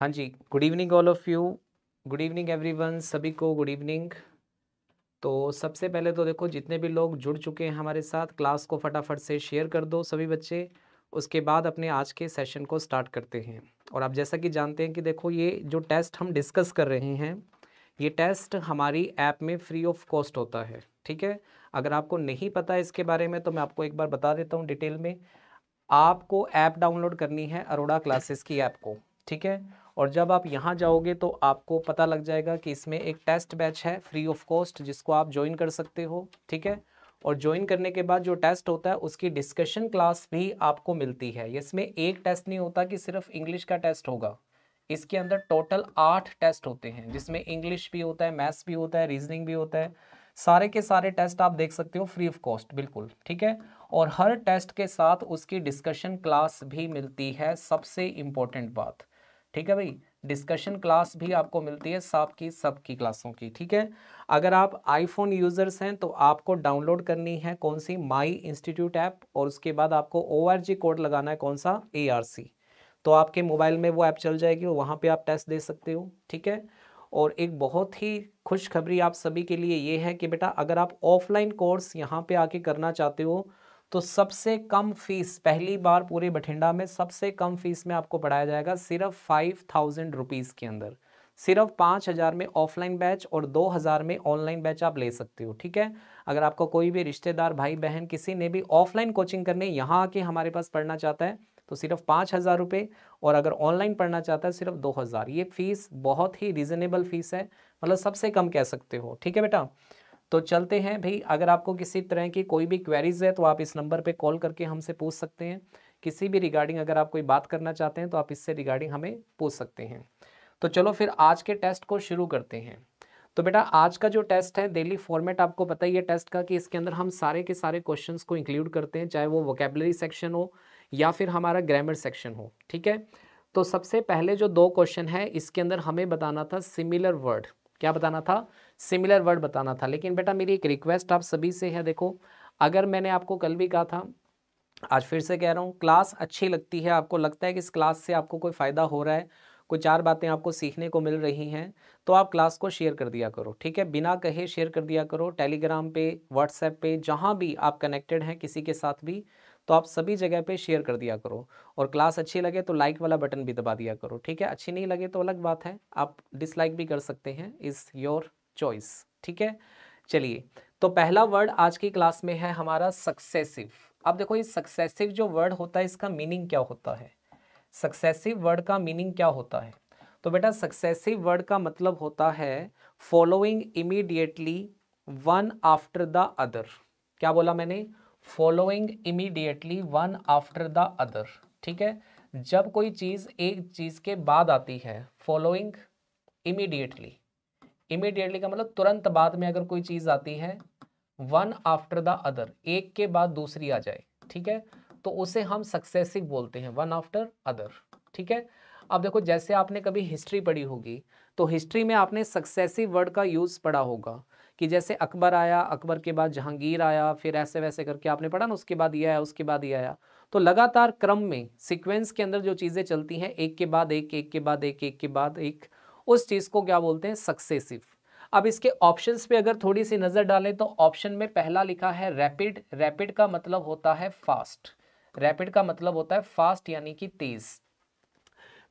हाँ जी good evening all of you good evening everyone सभी को गुड इवनिंग तो सबसे पहले तो देखो जितने भी लोग जुड़ चुके हैं हमारे साथ क्लास को फटाफट से शेयर कर दो सभी बच्चे उसके बाद अपने आज के सेशन को स्टार्ट करते हैं और आप जैसा कि जानते हैं कि देखो ये जो टेस्ट हम डिस्कस कर रहे हैं ये टेस्ट हमारी ऐप में फ्री ऑफ कॉस्ट होता है ठीक है अगर आपको नहीं पता इसके बारे में तो मैं आपको एक बार बता देता हूँ डिटेल में आपको ऐप डाउनलोड करनी है अरोड़ा क्लासेस की ऐप को ठीक है और जब आप यहाँ जाओगे तो आपको पता लग जाएगा कि इसमें एक टेस्ट बैच है फ्री ऑफ कॉस्ट जिसको आप ज्वाइन कर सकते हो ठीक है और ज्वाइन करने के बाद जो टेस्ट होता है उसकी डिस्कशन क्लास भी आपको मिलती है इसमें एक टेस्ट नहीं होता कि सिर्फ इंग्लिश का टेस्ट होगा इसके अंदर टोटल आठ टेस्ट होते हैं जिसमें इंग्लिश भी होता है मैथ्स भी होता है रीजनिंग भी होता है सारे के सारे टेस्ट आप देख सकते हो फ्री ऑफ कॉस्ट बिल्कुल ठीक है और हर टेस्ट के साथ उसकी डिस्कशन क्लास भी मिलती है सबसे इम्पोर्टेंट बात ठीक है भाई डिस्कशन क्लास भी आपको मिलती है साफ की सब की क्लासों की ठीक है अगर आप आईफोन यूज़र्स हैं तो आपको डाउनलोड करनी है कौन सी माई इंस्टीट्यूट ऐप और उसके बाद आपको ओ कोड लगाना है कौन सा ए तो आपके मोबाइल में वो ऐप चल जाएगी वहाँ पर आप टेस्ट दे सकते हो ठीक है और एक बहुत ही खुशखबरी आप सभी के लिए ये है कि बेटा अगर आप ऑफलाइन कोर्स यहाँ पे आके करना चाहते हो तो सबसे कम फीस पहली बार पूरे बठिंडा में सबसे कम फीस में आपको पढ़ाया जाएगा सिर्फ फाइव थाउजेंड रुपीज़ के अंदर सिर्फ पाँच हज़ार में ऑफलाइन बैच और दो हज़ार में ऑनलाइन बैच आप ले सकते हो ठीक है अगर आपको कोई भी रिश्तेदार भाई बहन किसी ने भी ऑफलाइन कोचिंग करने यहाँ आके हमारे पास पढ़ना चाहता है तो सिर्फ पाँच हज़ार रुपये और अगर ऑनलाइन पढ़ना चाहता है सिर्फ दो हज़ार ये फ़ीस बहुत ही रिजनेबल फ़ीस है मतलब सबसे कम कह सकते हो ठीक है बेटा तो चलते हैं भाई अगर आपको किसी तरह की कोई भी क्वेरीज है तो आप इस नंबर पर कॉल करके हमसे पूछ सकते हैं किसी भी रिगार्डिंग अगर आप कोई बात करना चाहते हैं तो आप इससे रिगार्डिंग हमें पूछ सकते हैं तो चलो फिर आज के टेस्ट को शुरू करते हैं तो बेटा आज का जो टेस्ट है डेली फॉर्मेट आपको पता ही है टेस्ट का कि इसके अंदर हम सारे के सारे क्वेश्चंस को इंक्लूड करते हैं चाहे वो वोकेबलरी सेक्शन हो या फिर हमारा ग्रामर सेक्शन हो ठीक है तो सबसे पहले जो दो क्वेश्चन है इसके अंदर हमें बताना था सिमिलर वर्ड क्या बताना था सिमिलर वर्ड बताना था लेकिन बेटा मेरी एक रिक्वेस्ट आप सभी से है देखो अगर मैंने आपको कल भी कहा था आज फिर से कह रहा हूँ क्लास अच्छी लगती है आपको लगता है कि इस क्लास से आपको कोई फ़ायदा हो रहा है कोई चार बातें आपको सीखने को मिल रही हैं तो आप क्लास को शेयर कर दिया करो ठीक है बिना कहे शेयर कर दिया करो टेलीग्राम पे व्हाट्सएप पे जहाँ भी आप कनेक्टेड हैं किसी के साथ भी तो आप सभी जगह पे शेयर कर दिया करो और क्लास अच्छी लगे तो लाइक वाला बटन भी दबा दिया करो ठीक है अच्छी नहीं लगे तो अलग बात है आप डिसलाइक भी कर सकते हैं इज़ योर चॉइस ठीक है चलिए तो पहला वर्ड आज की क्लास में है हमारा सक्सेसिव अब देखो ये सक्सेसिव जो वर्ड होता है इसका मीनिंग क्या होता है सक्सेसिव वर्ड का मीनिंग क्या होता है तो बेटा सक्सेसिव वर्ड का मतलब होता है following immediately one after the other क्या बोला मैंने following immediately one after the other ठीक है जब कोई चीज़ एक चीज़ के बाद आती है फॉलोइंग इमीडिएटली इमीडिएटली का मतलब तुरंत बाद में अगर कोई चीज़ आती है वन आफ्टर द अदर एक के बाद दूसरी आ जाए ठीक है तो उसे हम सक्सेसिव बोलते हैं वन आफ्टर अदर ठीक है अब देखो जैसे आपने कभी हिस्ट्री पढ़ी होगी तो हिस्ट्री में आपने सक्सेसिव वर्ड का यूज़ पढ़ा होगा कि जैसे अकबर आया अकबर के बाद जहांगीर आया फिर ऐसे वैसे करके आपने पढ़ा ना उसके बाद ये आया उसके बाद ये आया तो लगातार क्रम में सिक्वेंस के अंदर जो चीज़ें चलती हैं एक के बाद एक एक के बाद एक एक के बाद एक उस चीज़ को क्या बोलते हैं सक्सेसिव अब इसके ऑप्शंस पे अगर थोड़ी सी नज़र डालें तो ऑप्शन में पहला लिखा है रैपिड रैपिड का मतलब होता है फास्ट रैपिड का मतलब होता है फास्ट यानी कि तेज़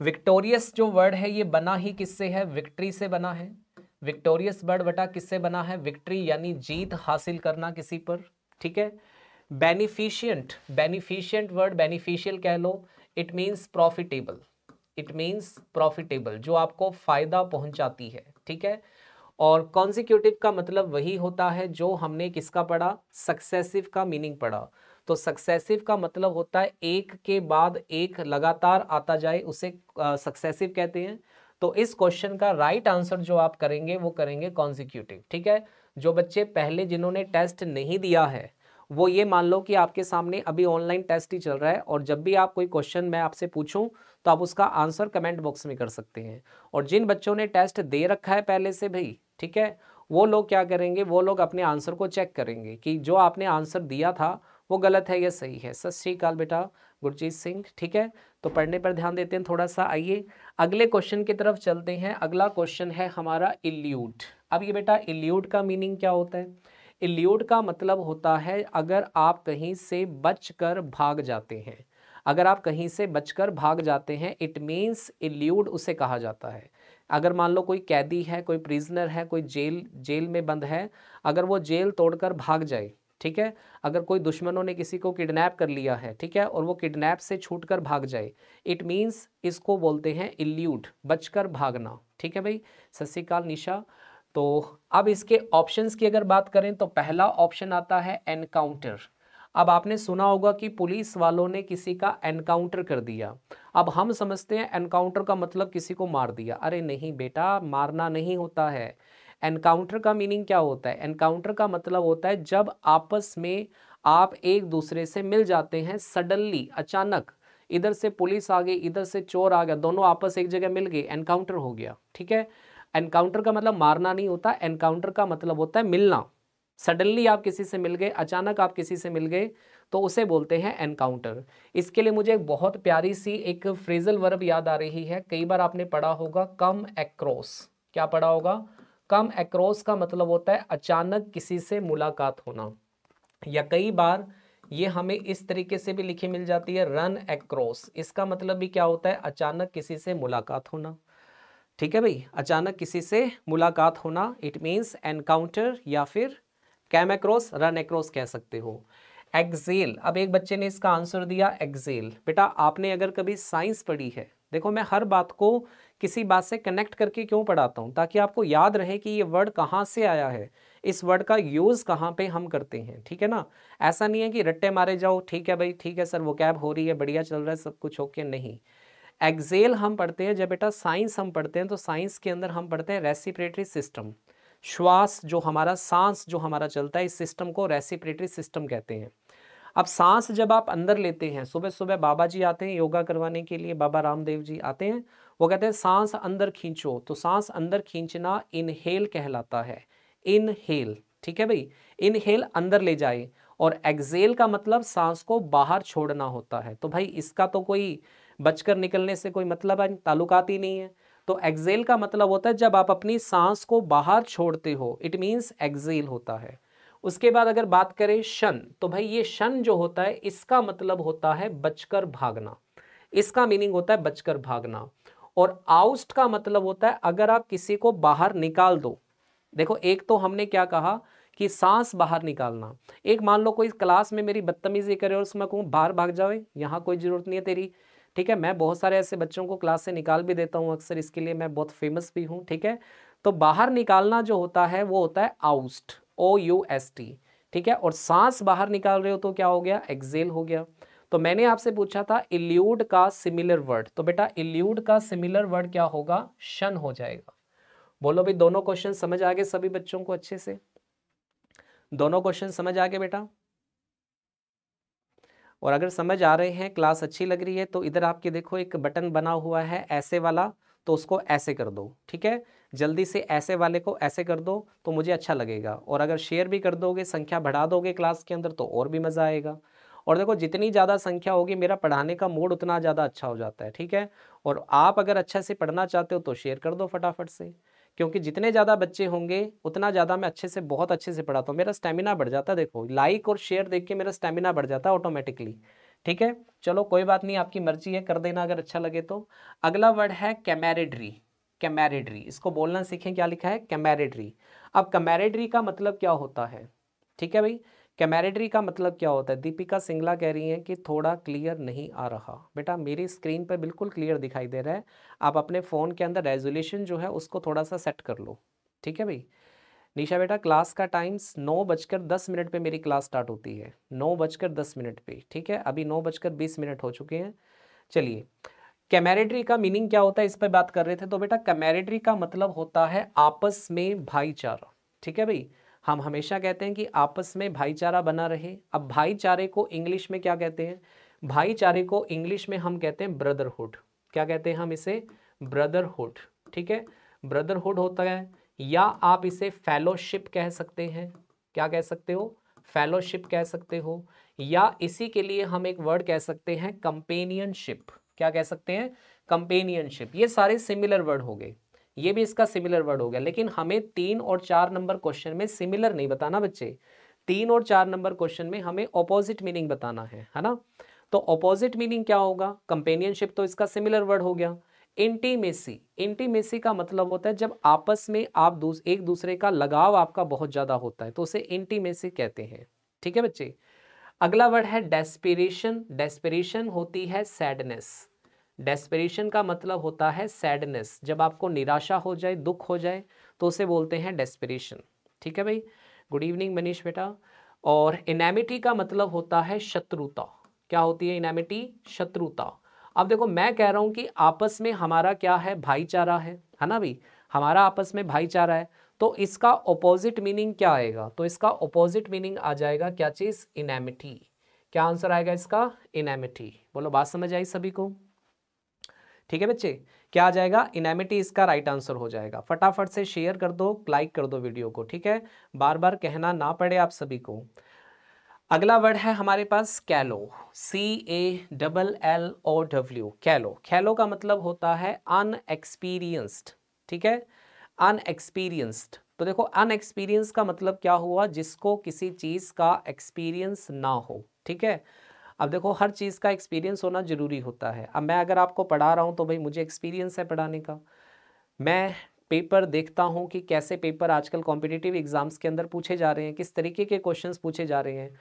विक्टोरियस जो वर्ड है ये बना ही किससे है विक्ट्री से बना है विक्टोरियस वर्ड बटा किससे बना है विक्ट्री यानी जीत हासिल करना किसी पर ठीक है बेनिफिशियंट बेनिफिशियंट वर्ड बेनिफिशियल कह लो it means profitable it means profitable जो आपको फायदा पहुंचाती है ठीक है और कॉन्जिक्यूटिव का मतलब वही होता है जो हमने किसका पढ़ा सक्सेसिव का मीनिंग पढ़ा तो सक्सेसिव का मतलब होता है एक के बाद एक लगातार आता जाए उसे सक्सेसिव कहते हैं तो इस क्वेश्चन का राइट आंसर जो आप करेंगे वो करेंगे कॉन्जिक्यूटिव ठीक है जो बच्चे पहले जिन्होंने टेस्ट नहीं दिया है वो ये मान लो कि आपके सामने अभी ऑनलाइन टेस्ट ही चल रहा है और जब भी आप कोई क्वेश्चन मैं आपसे पूछूं तो आप उसका आंसर कमेंट बॉक्स में कर सकते हैं और जिन बच्चों ने टेस्ट दे रखा है पहले से भाई ठीक है वो लोग क्या करेंगे वो लोग अपने आंसर को चेक करेंगे कि जो आपने आंसर दिया था वो गलत है या सही है सत श्रीकाल बेटा गुरजीत सिंह ठीक है तो पढ़ने पर ध्यान देते हैं थोड़ा सा आइए अगले क्वेश्चन की तरफ चलते हैं अगला क्वेश्चन है हमारा इल्यूट अब ये बेटा इल्यूट का मीनिंग क्या होता है इल्यूट का मतलब होता है अगर आप कहीं से बच कर भाग जाते हैं अगर आप कहीं से बचकर भाग जाते हैं इट मीन्स इल्यूड उसे कहा जाता है अगर मान लो कोई कैदी है कोई प्रिजनर है कोई जेल जेल में बंद है अगर वो जेल तोड़कर भाग जाए ठीक है अगर कोई दुश्मनों ने किसी को किडनैप कर लिया है ठीक है और वो किडनैप से छूट कर भाग जाए इट मीन्स इसको बोलते हैं इल्यूट बचकर भागना ठीक है भाई सत निशा तो अब इसके ऑप्शंस की अगर बात करें तो पहला ऑप्शन आता है एनकाउंटर अब आपने सुना होगा कि पुलिस वालों ने किसी का एनकाउंटर कर दिया अब हम समझते हैं एनकाउंटर का मतलब किसी को मार दिया अरे नहीं बेटा मारना नहीं होता है एनकाउंटर का मीनिंग क्या होता है एनकाउंटर का मतलब होता है जब आपस में आप एक दूसरे से मिल जाते हैं सडनली अचानक इधर से पुलिस आ गई इधर से चोर आ गया दोनों आपस एक जगह मिल गए एनकाउंटर हो गया ठीक है एनकाउंटर का मतलब मारना नहीं होता एनकाउंटर का मतलब होता है मिलना सडनली आप किसी से मिल गए अचानक आप किसी से मिल गए तो उसे बोलते हैं एनकाउंटर इसके लिए मुझे बहुत प्यारी सी एक फ्रेजल वर्ब याद आ रही है कई बार आपने पढ़ा होगा कम एक्रॉस क्या पढ़ा होगा कम एक्रॉस का मतलब होता है अचानक किसी से मुलाकात होना या कई बार ये हमें इस तरीके से भी लिखी मिल जाती है रन एक्रॉस इसका मतलब भी क्या होता है अचानक किसी से मुलाकात होना ठीक है भाई अचानक किसी से मुलाकात होना इट मीन्स एनकाउंटर या फिर कैम एक्रॉस रन एक्रॉस कह सकते हो एक्जेल अब एक बच्चे ने इसका आंसर दिया एक्जेल बेटा आपने अगर कभी साइंस पढ़ी है देखो मैं हर बात को किसी बात से कनेक्ट करके क्यों पढ़ाता हूँ ताकि आपको याद रहे कि ये वर्ड कहाँ से आया है इस वर्ड का यूज़ कहाँ पे हम करते हैं ठीक है ना ऐसा नहीं है कि रट्टे मारे जाओ ठीक है भाई ठीक है सर वो कैब हो रही है बढ़िया चल रहा है सब कुछ ओके नहीं एक्जेल हम पढ़ते हैं जब बेटा साइंस हम पढ़ते हैं तो साइंस के अंदर हम पढ़ते हैं रेसिपरेटरी सिस्टम श्वास जो हमारा सांस जो हमारा चलता है इस सिस्टम को रेसिपरेटरी सिस्टम कहते हैं अब सांस जब आप अंदर लेते हैं सुबह सुबह बाबा जी आते हैं योगा करवाने के लिए बाबा रामदेव जी आते हैं वो कहते हैं सांस अंदर खींचो तो सांस अंदर खींचना इनहेल कहलाता है इनहेल ठीक है भाई इनहेल अंदर ले जाए और एक्सेल का मतलब सांस को बाहर छोड़ना होता है तो भाई इसका तो कोई बचकर निकलने से कोई मतलब है ताल्लुकात ही नहीं है तो एक्सेल का मतलब होता है जब आप अपनी सांस को बाहर छोड़ते हो इट मीन्स एक्सेल होता है उसके बाद अगर बात करें शन तो भाई ये शन जो होता है इसका मतलब होता है बचकर भागना इसका मीनिंग होता है बचकर भागना और आउस्ट का मतलब होता है अगर आप किसी को बाहर निकाल दो देखो एक तो हमने क्या कहा कि सांस बाहर निकालना एक मान लो कोई क्लास में मेरी बदतमीजी करे और उसमें कहूँ बाहर भाग जाओ यहाँ कोई ज़रूरत नहीं है तेरी ठीक है मैं बहुत सारे ऐसे बच्चों को क्लास से निकाल भी देता हूँ अक्सर इसके लिए मैं बहुत फेमस भी हूँ ठीक है तो बाहर निकालना जो होता है वो होता है oust O U S T ठीक है और सांस बाहर निकाल रहे हो तो क्या हो गया एक्सेल हो गया तो मैंने आपसे पूछा था इल्यूड का सिमिलर वर्ड तो बेटा इल्यूड का सिमिलर वर्ड क्या होगा शन हो जाएगा बोलो भाई दोनों क्वेश्चन समझ आ गए सभी बच्चों को अच्छे से दोनों क्वेश्चन समझ आ गए बेटा और अगर समझ आ रहे हैं क्लास अच्छी लग रही है तो इधर आपके देखो एक बटन बना हुआ है ऐसे वाला तो उसको ऐसे कर दो ठीक है जल्दी से ऐसे वाले को ऐसे कर दो तो मुझे अच्छा लगेगा और अगर शेयर भी कर दोगे संख्या बढ़ा दोगे क्लास के अंदर तो और भी मज़ा आएगा और देखो जितनी ज़्यादा संख्या होगी मेरा पढ़ाने का मूड उतना ज़्यादा अच्छा हो जाता है ठीक है और आप अगर अच्छे से पढ़ना चाहते हो तो शेयर कर दो फटाफट से क्योंकि जितने ज़्यादा बच्चे होंगे उतना ज़्यादा मैं अच्छे से बहुत अच्छे से पढ़ाता हूँ मेरा स्टेमिना बढ़ जाता है देखो लाइक और शेयर देख के मेरा स्टेमिना बढ़ जाता है ऑटोमेटिकली ठीक है चलो कोई बात नहीं आपकी मर्जी है कर देना अगर अच्छा लगे तो अगला वर्ड है कैमेरेड्री कैमेरेड्री इसको बोलना सीखें क्या लिखा है कैमेरेड्री अब कैमेरेड्री का मतलब क्या होता है ठीक है भाई कैमेरेडरी का मतलब क्या होता है दीपिका सिंगला कह रही हैं कि थोड़ा क्लियर नहीं आ रहा बेटा मेरी स्क्रीन पर बिल्कुल क्लियर दिखाई दे रहा है आप अपने फ़ोन के अंदर रेजोल्यूशन जो है उसको थोड़ा सा सेट कर लो ठीक है भाई निशा बेटा क्लास का टाइम्स नौ बजकर दस मिनट पे मेरी क्लास स्टार्ट होती है नौ बजकर दस मिनट पे ठीक है अभी नौ बजकर बीस मिनट हो चुके हैं चलिए कैमेरेटरी का मीनिंग क्या होता है इस पर बात कर रहे थे तो बेटा कैमेरेटरी का मतलब होता है आपस में भाईचारा ठीक है भाई हम हमेशा कहते हैं कि आपस में भाईचारा बना रहे अब भाईचारे को इंग्लिश में क्या कहते हैं भाईचारे को इंग्लिश में हम कहते हैं ब्रदरहुड क्या कहते हैं हम इसे ब्रदरहुड ठीक है ब्रदरहुड होता है या आप इसे फेलोशिप कह सकते हैं क्या कह सकते हो फेलोशिप कह सकते हो या इसी के लिए हम एक वर्ड कह सकते हैं कंपेनियनशिप क्या कह सकते हैं कंपेनियनशिप ये सारे सिमिलर वर्ड हो गए ये भी इसका सिमिलर वर्ड हो गया लेकिन हमें तीन और चार नंबर क्वेश्चन में सिमिलर नहीं बताना बच्चे तीन और चार नंबर क्वेश्चन में हमें ऑपोजिट मीनिंग बताना है है ना तो ऑपोजिट मीनिंग क्या होगा कंपेनियनशिप तो इसका सिमिलर वर्ड हो गया इंटीमेसी इंटीमेसी का मतलब होता है जब आपस में आप दूस, एक दूसरे का लगाव आपका बहुत ज़्यादा होता है तो उसे इंटीमेसी कहते हैं ठीक है बच्चे अगला वर्ड है डेस्पिरेशन डेस्पिरेशन होती है सैडनेस डेस्परेशन का मतलब होता है सैडनेस जब आपको निराशा हो जाए दुख हो जाए तो उसे बोलते हैं डेस्परेशन ठीक है भाई गुड इवनिंग मनीष बेटा और इनैमिटी का मतलब होता है शत्रुता क्या होती है इनैमिटी शत्रुता अब देखो मैं कह रहा हूँ कि आपस में हमारा क्या है भाईचारा है है ना भाई हमारा आपस में भाईचारा है तो इसका ओपोजिट मीनिंग क्या आएगा तो इसका ओपोजिट मीनिंग आ जाएगा क्या चीज़ इनैमिटी क्या आंसर आएगा इसका इनैमिटी बोलो बात समझ आई सभी को ठीक है बच्चे क्या आ जाएगा इनेमिटी इसका राइट आंसर हो जाएगा फटाफट से शेयर कर दो लाइक कर दो वीडियो को ठीक है बार बार कहना ना पड़े आप सभी को अगला वर्ड है हमारे पास callow C A double L O W callow callow का मतलब होता है अनएक्सपीरियंस्ड ठीक है अनएक्सपीरियंस्ड तो देखो अनएक्सपीरियंस का मतलब क्या हुआ जिसको किसी चीज़ का एक्सपीरियंस ना हो ठीक है अब देखो हर चीज़ का एक्सपीरियंस होना ज़रूरी होता है अब मैं अगर आपको पढ़ा रहा हूँ तो भाई मुझे एक्सपीरियंस है पढ़ाने का मैं पेपर देखता हूँ कि कैसे पेपर आजकल कॉम्पिटिटिव एग्ज़ाम्स के अंदर पूछे जा रहे हैं किस तरीके के क्वेश्चन पूछे जा रहे हैं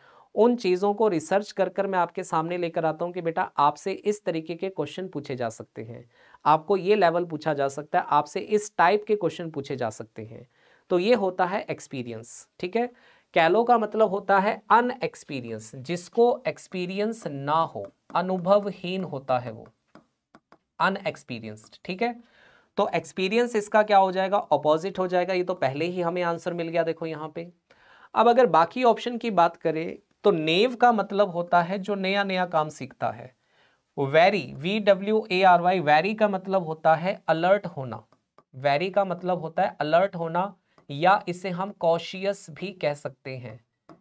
उन चीज़ों को रिसर्च कर कर मैं आपके सामने लेकर आता हूँ कि बेटा आपसे इस तरीके के क्वेश्चन पूछे जा सकते हैं आपको ये लेवल पूछा जा सकता है आपसे इस टाइप के क्वेश्चन पूछे जा सकते हैं तो ये होता है एक्सपीरियंस ठीक है कैलो का मतलब होता है अनएक्सपीरियंस जिसको एक्सपीरियंस ना हो अनुभवहीन होता है वो अनएक्सपीरियंस्ड ठीक है तो एक्सपीरियंस इसका क्या हो जाएगा ऑपोजिट हो जाएगा ये तो पहले ही हमें आंसर मिल गया देखो यहां पे अब अगर बाकी ऑप्शन की बात करें तो नेव का मतलब होता है जो नया नया काम सीखता है wary V W A R Y wary का मतलब होता है अलर्ट होना वेरी का मतलब होता है अलर्ट होना या इसे हम कॉशियस भी कह सकते हैं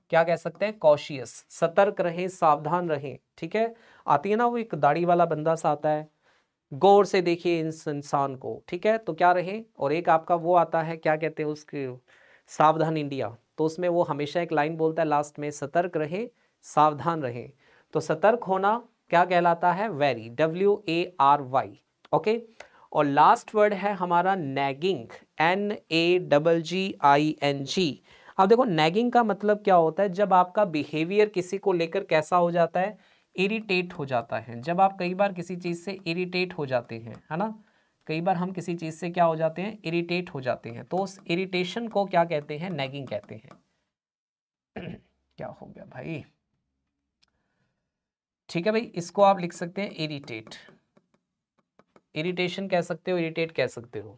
क्या कह सकते हैं कॉशियस सतर्क रहें सावधान रहें ठीक है आती है ना वो एक दाढ़ी वाला बंदा सा आता है गौर से देखिए इस इंसान को ठीक है तो क्या रहे और एक आपका वो आता है क्या कहते हैं उसके सावधान इंडिया तो उसमें वो हमेशा एक लाइन बोलता है लास्ट में सतर्क रहे सावधान रहें तो सतर्क होना क्या कहलाता है wary W A R Y okay और लास्ट वर्ड है हमारा nagging N A double G I N G अब देखो नैगिंग का मतलब क्या होता है जब आपका बिहेवियर किसी को लेकर कैसा हो जाता है इरिटेट हो जाता है जब आप कई बार किसी चीज़ से इरिटेट हो जाते हैं है ना कई बार हम किसी चीज़ से क्या हो जाते हैं इरिटेट हो जाते हैं तो उस इरिटेशन को क्या कहते हैं नैगिंग कहते हैं क्या हो गया भाई ठीक है भाई इसको आप लिख सकते हैं इरिटेट इरिटेशन कह सकते हो इरिटेट कह सकते हो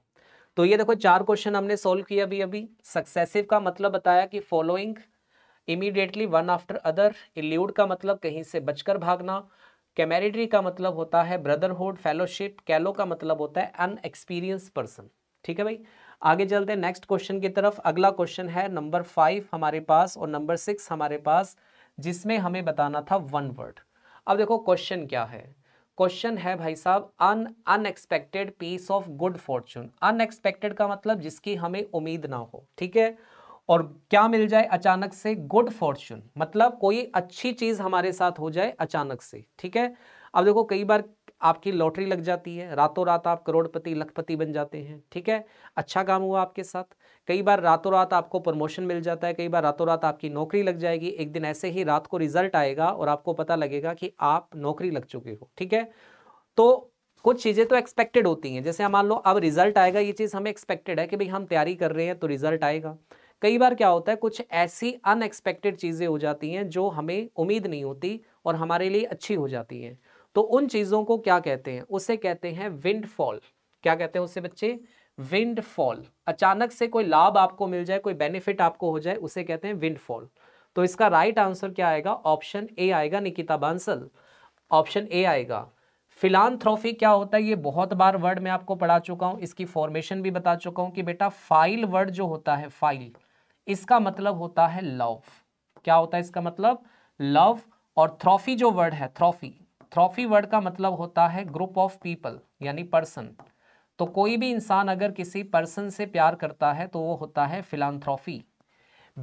तो ये देखो चार क्वेश्चन हमने सोल्व किया अभी अभी सक्सेसिव का मतलब बताया कि following immediately one after other elude का मतलब कहीं से बचकर भागना कैमेरिडरी का मतलब होता है ब्रदरहुड फेलोशिप कैलो का मतलब होता है अनएक्सपीरियंस पर्सन ठीक है भाई आगे चलते हैं नेक्स्ट क्वेश्चन की तरफ अगला क्वेश्चन है नंबर फाइव हमारे पास और नंबर सिक्स हमारे पास जिसमें हमें बताना था वन वर्ड अब देखो क्वेश्चन क्या है क्वेश्चन है भाई साहब un unexpected piece of good fortune unexpected का मतलब जिसकी हमें उम्मीद ना हो ठीक है और क्या मिल जाए अचानक से गुड फॉर्चून मतलब कोई अच्छी चीज़ हमारे साथ हो जाए अचानक से ठीक है अब देखो कई बार आपकी लॉटरी लग जाती है रातों रात आप करोड़पति लखपति बन जाते हैं ठीक है अच्छा काम हुआ आपके साथ कई बार रातों रात आपको प्रमोशन मिल जाता है कई बार रातों रात आपकी नौकरी लग जाएगी एक दिन ऐसे ही रात को रिजल्ट आएगा और आपको पता लगेगा कि आप नौकरी लग चुके हो ठीक है तो कुछ चीज़ें तो एक्सपेक्टेड होती हैं जैसे मान लो अब रिजल्ट आएगा ये चीज़ हमें एक्सपेक्टेड है कि भाई हम तैयारी कर रहे हैं तो रिजल्ट आएगा कई बार क्या होता है कुछ ऐसी अनएक्सपेक्टेड चीज़ें हो जाती हैं जो हमें उम्मीद नहीं होती और हमारे लिए अच्छी हो जाती हैं तो उन चीज़ों को क्या कहते हैं उसे कहते हैं विंडफॉल क्या कहते हैं उससे बच्चे विंडफॉल अचानक से कोई लाभ आपको मिल जाए कोई बेनिफिट आपको हो जाए उसे कहते हैं विंडफॉल तो इसका राइट आंसर क्या आएगा ऑप्शन ए आएगा निकिता बांसल ऑप्शन ए आएगा फिलानथ्रॉफी क्या होता है ये बहुत बार वर्ड मैं आपको पढ़ा चुका हूँ इसकी फॉर्मेशन भी बता चुका हूँ कि बेटा फाइल वर्ड जो होता है फाइल इसका मतलब होता है लव क्या होता है इसका मतलब लव और थ्रॉफी जो वर्ड है थ्रॉफी थ्रॉफी वर्ड का मतलब होता है ग्रुप ऑफ पीपल यानी पर्सन तो कोई भी इंसान अगर किसी पर्सन से प्यार करता है तो वो होता है फिलानथ्रॉफी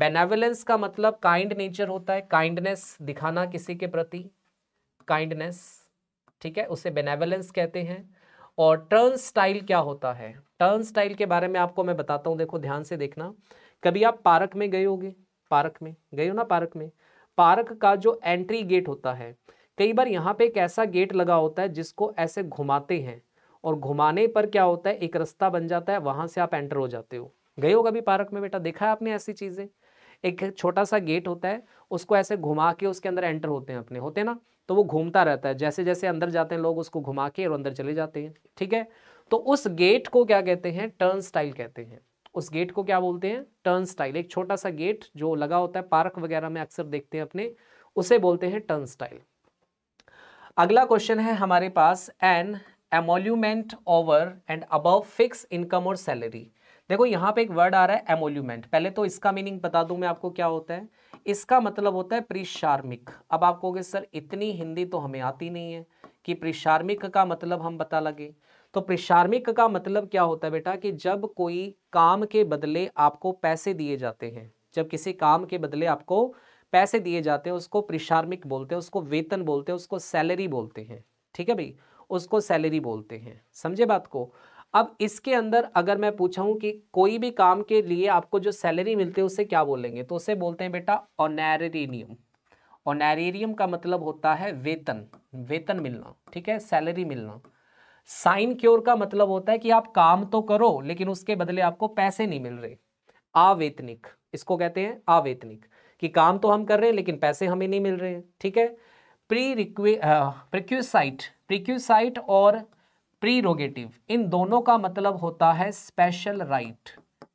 बेनेवलेंस का मतलब काइंड नेचर होता है काइंडनेस दिखाना किसी के प्रति काइंडनेस ठीक है उसे बेनेवलेंस कहते हैं और टर्न स्टाइल क्या होता है टर्न स्टाइल के बारे में आपको मैं बताता हूँ देखो ध्यान से देखना कभी आप पार्क में गए होगे पार्क में गए हो ना पार्क में पार्क का जो एंट्री गेट होता है कई बार यहाँ पे एक ऐसा गेट लगा होता है जिसको ऐसे घुमाते हैं और घुमाने पर क्या होता है एक रास्ता बन जाता है वहां से आप एंटर हो जाते हो गए हो कभी पार्क में बेटा देखा है आपने ऐसी चीजें एक छोटा सा गेट होता है उसको ऐसे घुमा के उसके अंदर एंटर होते हैं अपने होते हैं ना तो वो घूमता रहता है जैसे जैसे अंदर जाते हैं लोग उसको घुमा के और अंदर चले जाते हैं ठीक है तो उस गेट को क्या कहते हैं टर्न स्टाइल कहते हैं उस गेट को क्या बोलते हैं टर्न स्टाइल एक छोटा सा गेट जो लगा होता है पार्क वगैरह में अक्सर देखते हैं अपने उसे बोलते हैं टर्न स्टाइल अगला क्वेश्चन है हमारे पास an emolument over and above fix income और सैलरी देखो यहाँ पे एक वर्ड आ रहा है एमोल्यूमेंट पहले तो इसका मीनिंग बता दूं मैं आपको क्या होता है इसका मतलब होता है प्रिशार्मिक अब आप कहोगे सर इतनी हिंदी तो हमें आती नहीं है कि प्रिशार्मिक का मतलब हम बता लगे तो प्रिशार्मिक का मतलब क्या होता है बेटा कि जब कोई काम के बदले आपको पैसे दिए जाते हैं जब किसी काम के बदले आपको पैसे दिए जाते हैं उसको प्रिशार्मिक बोलते हैं उसको वेतन बोलते हैं उसको सैलरी बोलते हैं ठीक है भाई उसको सैलरी बोलते हैं समझे बात को अब इसके अंदर अगर मैं पूछूं कि कोई भी काम के लिए आपको जो सैलरी मिलती है उसे क्या बोलेंगे तो उसे बोलते हैं बेटा ऑनरेरियम ऑनरेरियम का मतलब होता है वेतन वेतन मिलना ठीक है सैलरी मिलना साइन क्योर का मतलब होता है कि आप काम तो करो लेकिन उसके बदले आपको पैसे नहीं मिल रहे आवेतनिक इसको कहते हैं आवेतनिक कि काम तो हम कर रहे हैं लेकिन पैसे हमें नहीं मिल रहे हैं ठीक है प्री रिक्वे प्रिक्यूसाइट प्रिक्यूसाइट और प्रीरोगेटिव इन दोनों का मतलब होता है स्पेशल राइट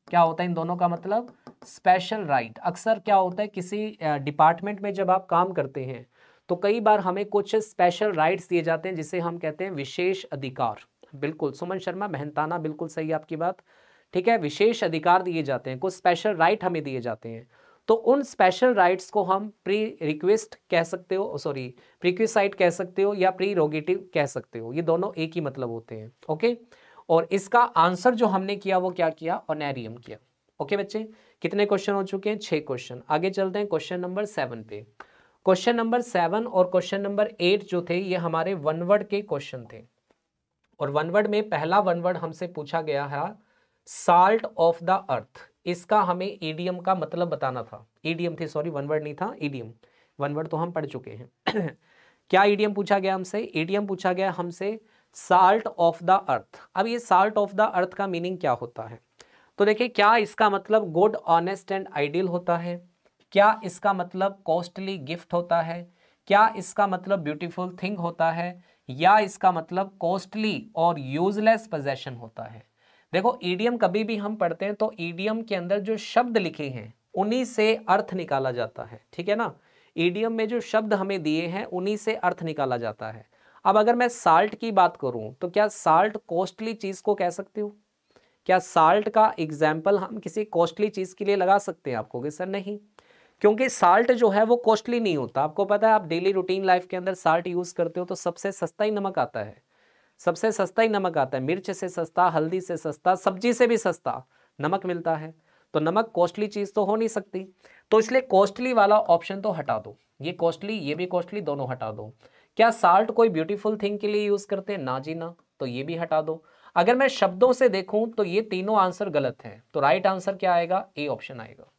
क्या होता है इन दोनों का मतलब स्पेशल राइट अक्सर क्या होता है किसी डिपार्टमेंट में जब आप काम करते हैं तो कई बार हमें कुछ स्पेशल राइट्स दिए जाते हैं जिसे हम कहते हैं विशेष अधिकार बिल्कुल सुमन शर्मा मेहनताना बिल्कुल सही आपकी बात ठीक है विशेष अधिकार दिए जाते हैं कुछ स्पेशल राइट हमें दिए जाते हैं तो उन स्पेशल राइट्स को हम प्री रिक्वेस्ट कह सकते हो सॉरी प्रिक्विसाइट कह सकते हो या प्री रोगेटिव कह सकते हो ये दोनों एक ही मतलब होते हैं ओके और इसका आंसर जो हमने किया वो क्या किया ऑनेरियम किया ओके बच्चे कितने क्वेश्चन हो चुके हैं छह क्वेश्चन आगे चलते हैं क्वेश्चन नंबर सेवन पे क्वेश्चन नंबर सेवन और क्वेश्चन नंबर एट जो थे ये हमारे वन वर्ड के क्वेश्चन थे और वन वर्ड में पहला वन वर्ड हमसे पूछा गया है साल्ट ऑफ द अर्थ इसका हमें ईडीएम e का मतलब बताना था एडीएम थे सॉरी वन वर्ड नहीं था ईडीएम वन वर्ड तो हम पढ़ चुके हैं क्या ईडीएम e पूछा गया हमसे ईडीएम e पूछा गया हमसे साल्ट ऑफ द अर्थ अब ये साल्ट ऑफ द अर्थ का मीनिंग क्या होता है तो देखिए क्या इसका मतलब गुड ऑनेस्ट एंड आइडियल होता है क्या इसका मतलब कॉस्टली गिफ्ट होता है क्या इसका मतलब ब्यूटीफुल थिंग होता है या इसका मतलब कॉस्टली और यूजलेस पोजेशन होता है देखो ईडीएम कभी भी हम पढ़ते हैं तो ईडीएम के अंदर जो शब्द लिखे हैं उन्हीं से अर्थ निकाला जाता है ठीक है ना ईडीएम में जो शब्द हमें दिए हैं उन्हीं से अर्थ निकाला जाता है अब अगर मैं साल्ट की बात करूं तो क्या साल्ट कॉस्टली चीज़ को कह सकते हो क्या साल्ट का एग्जाम्पल हम किसी कॉस्टली चीज़ के लिए लगा सकते हैं आपको सर नहीं क्योंकि साल्ट जो है वो कॉस्टली नहीं होता आपको पता है आप डेली रूटीन लाइफ के अंदर साल्ट यूज़ करते हो तो सबसे सस्ता ही नमक आता है सबसे सस्ता ही नमक आता है मिर्च से सस्ता हल्दी से सस्ता सब्जी से भी सस्ता नमक मिलता है तो नमक कॉस्टली चीज़ तो हो नहीं सकती तो इसलिए कॉस्टली वाला ऑप्शन तो हटा दो ये कॉस्टली ये भी कॉस्टली दोनों हटा दो क्या साल्ट कोई ब्यूटीफुल थिंग के लिए यूज़ करते हैं ना जी ना तो ये भी हटा दो अगर मैं शब्दों से देखूं तो ये तीनों आंसर गलत हैं तो राइट आंसर क्या आएगा ए ऑप्शन आएगा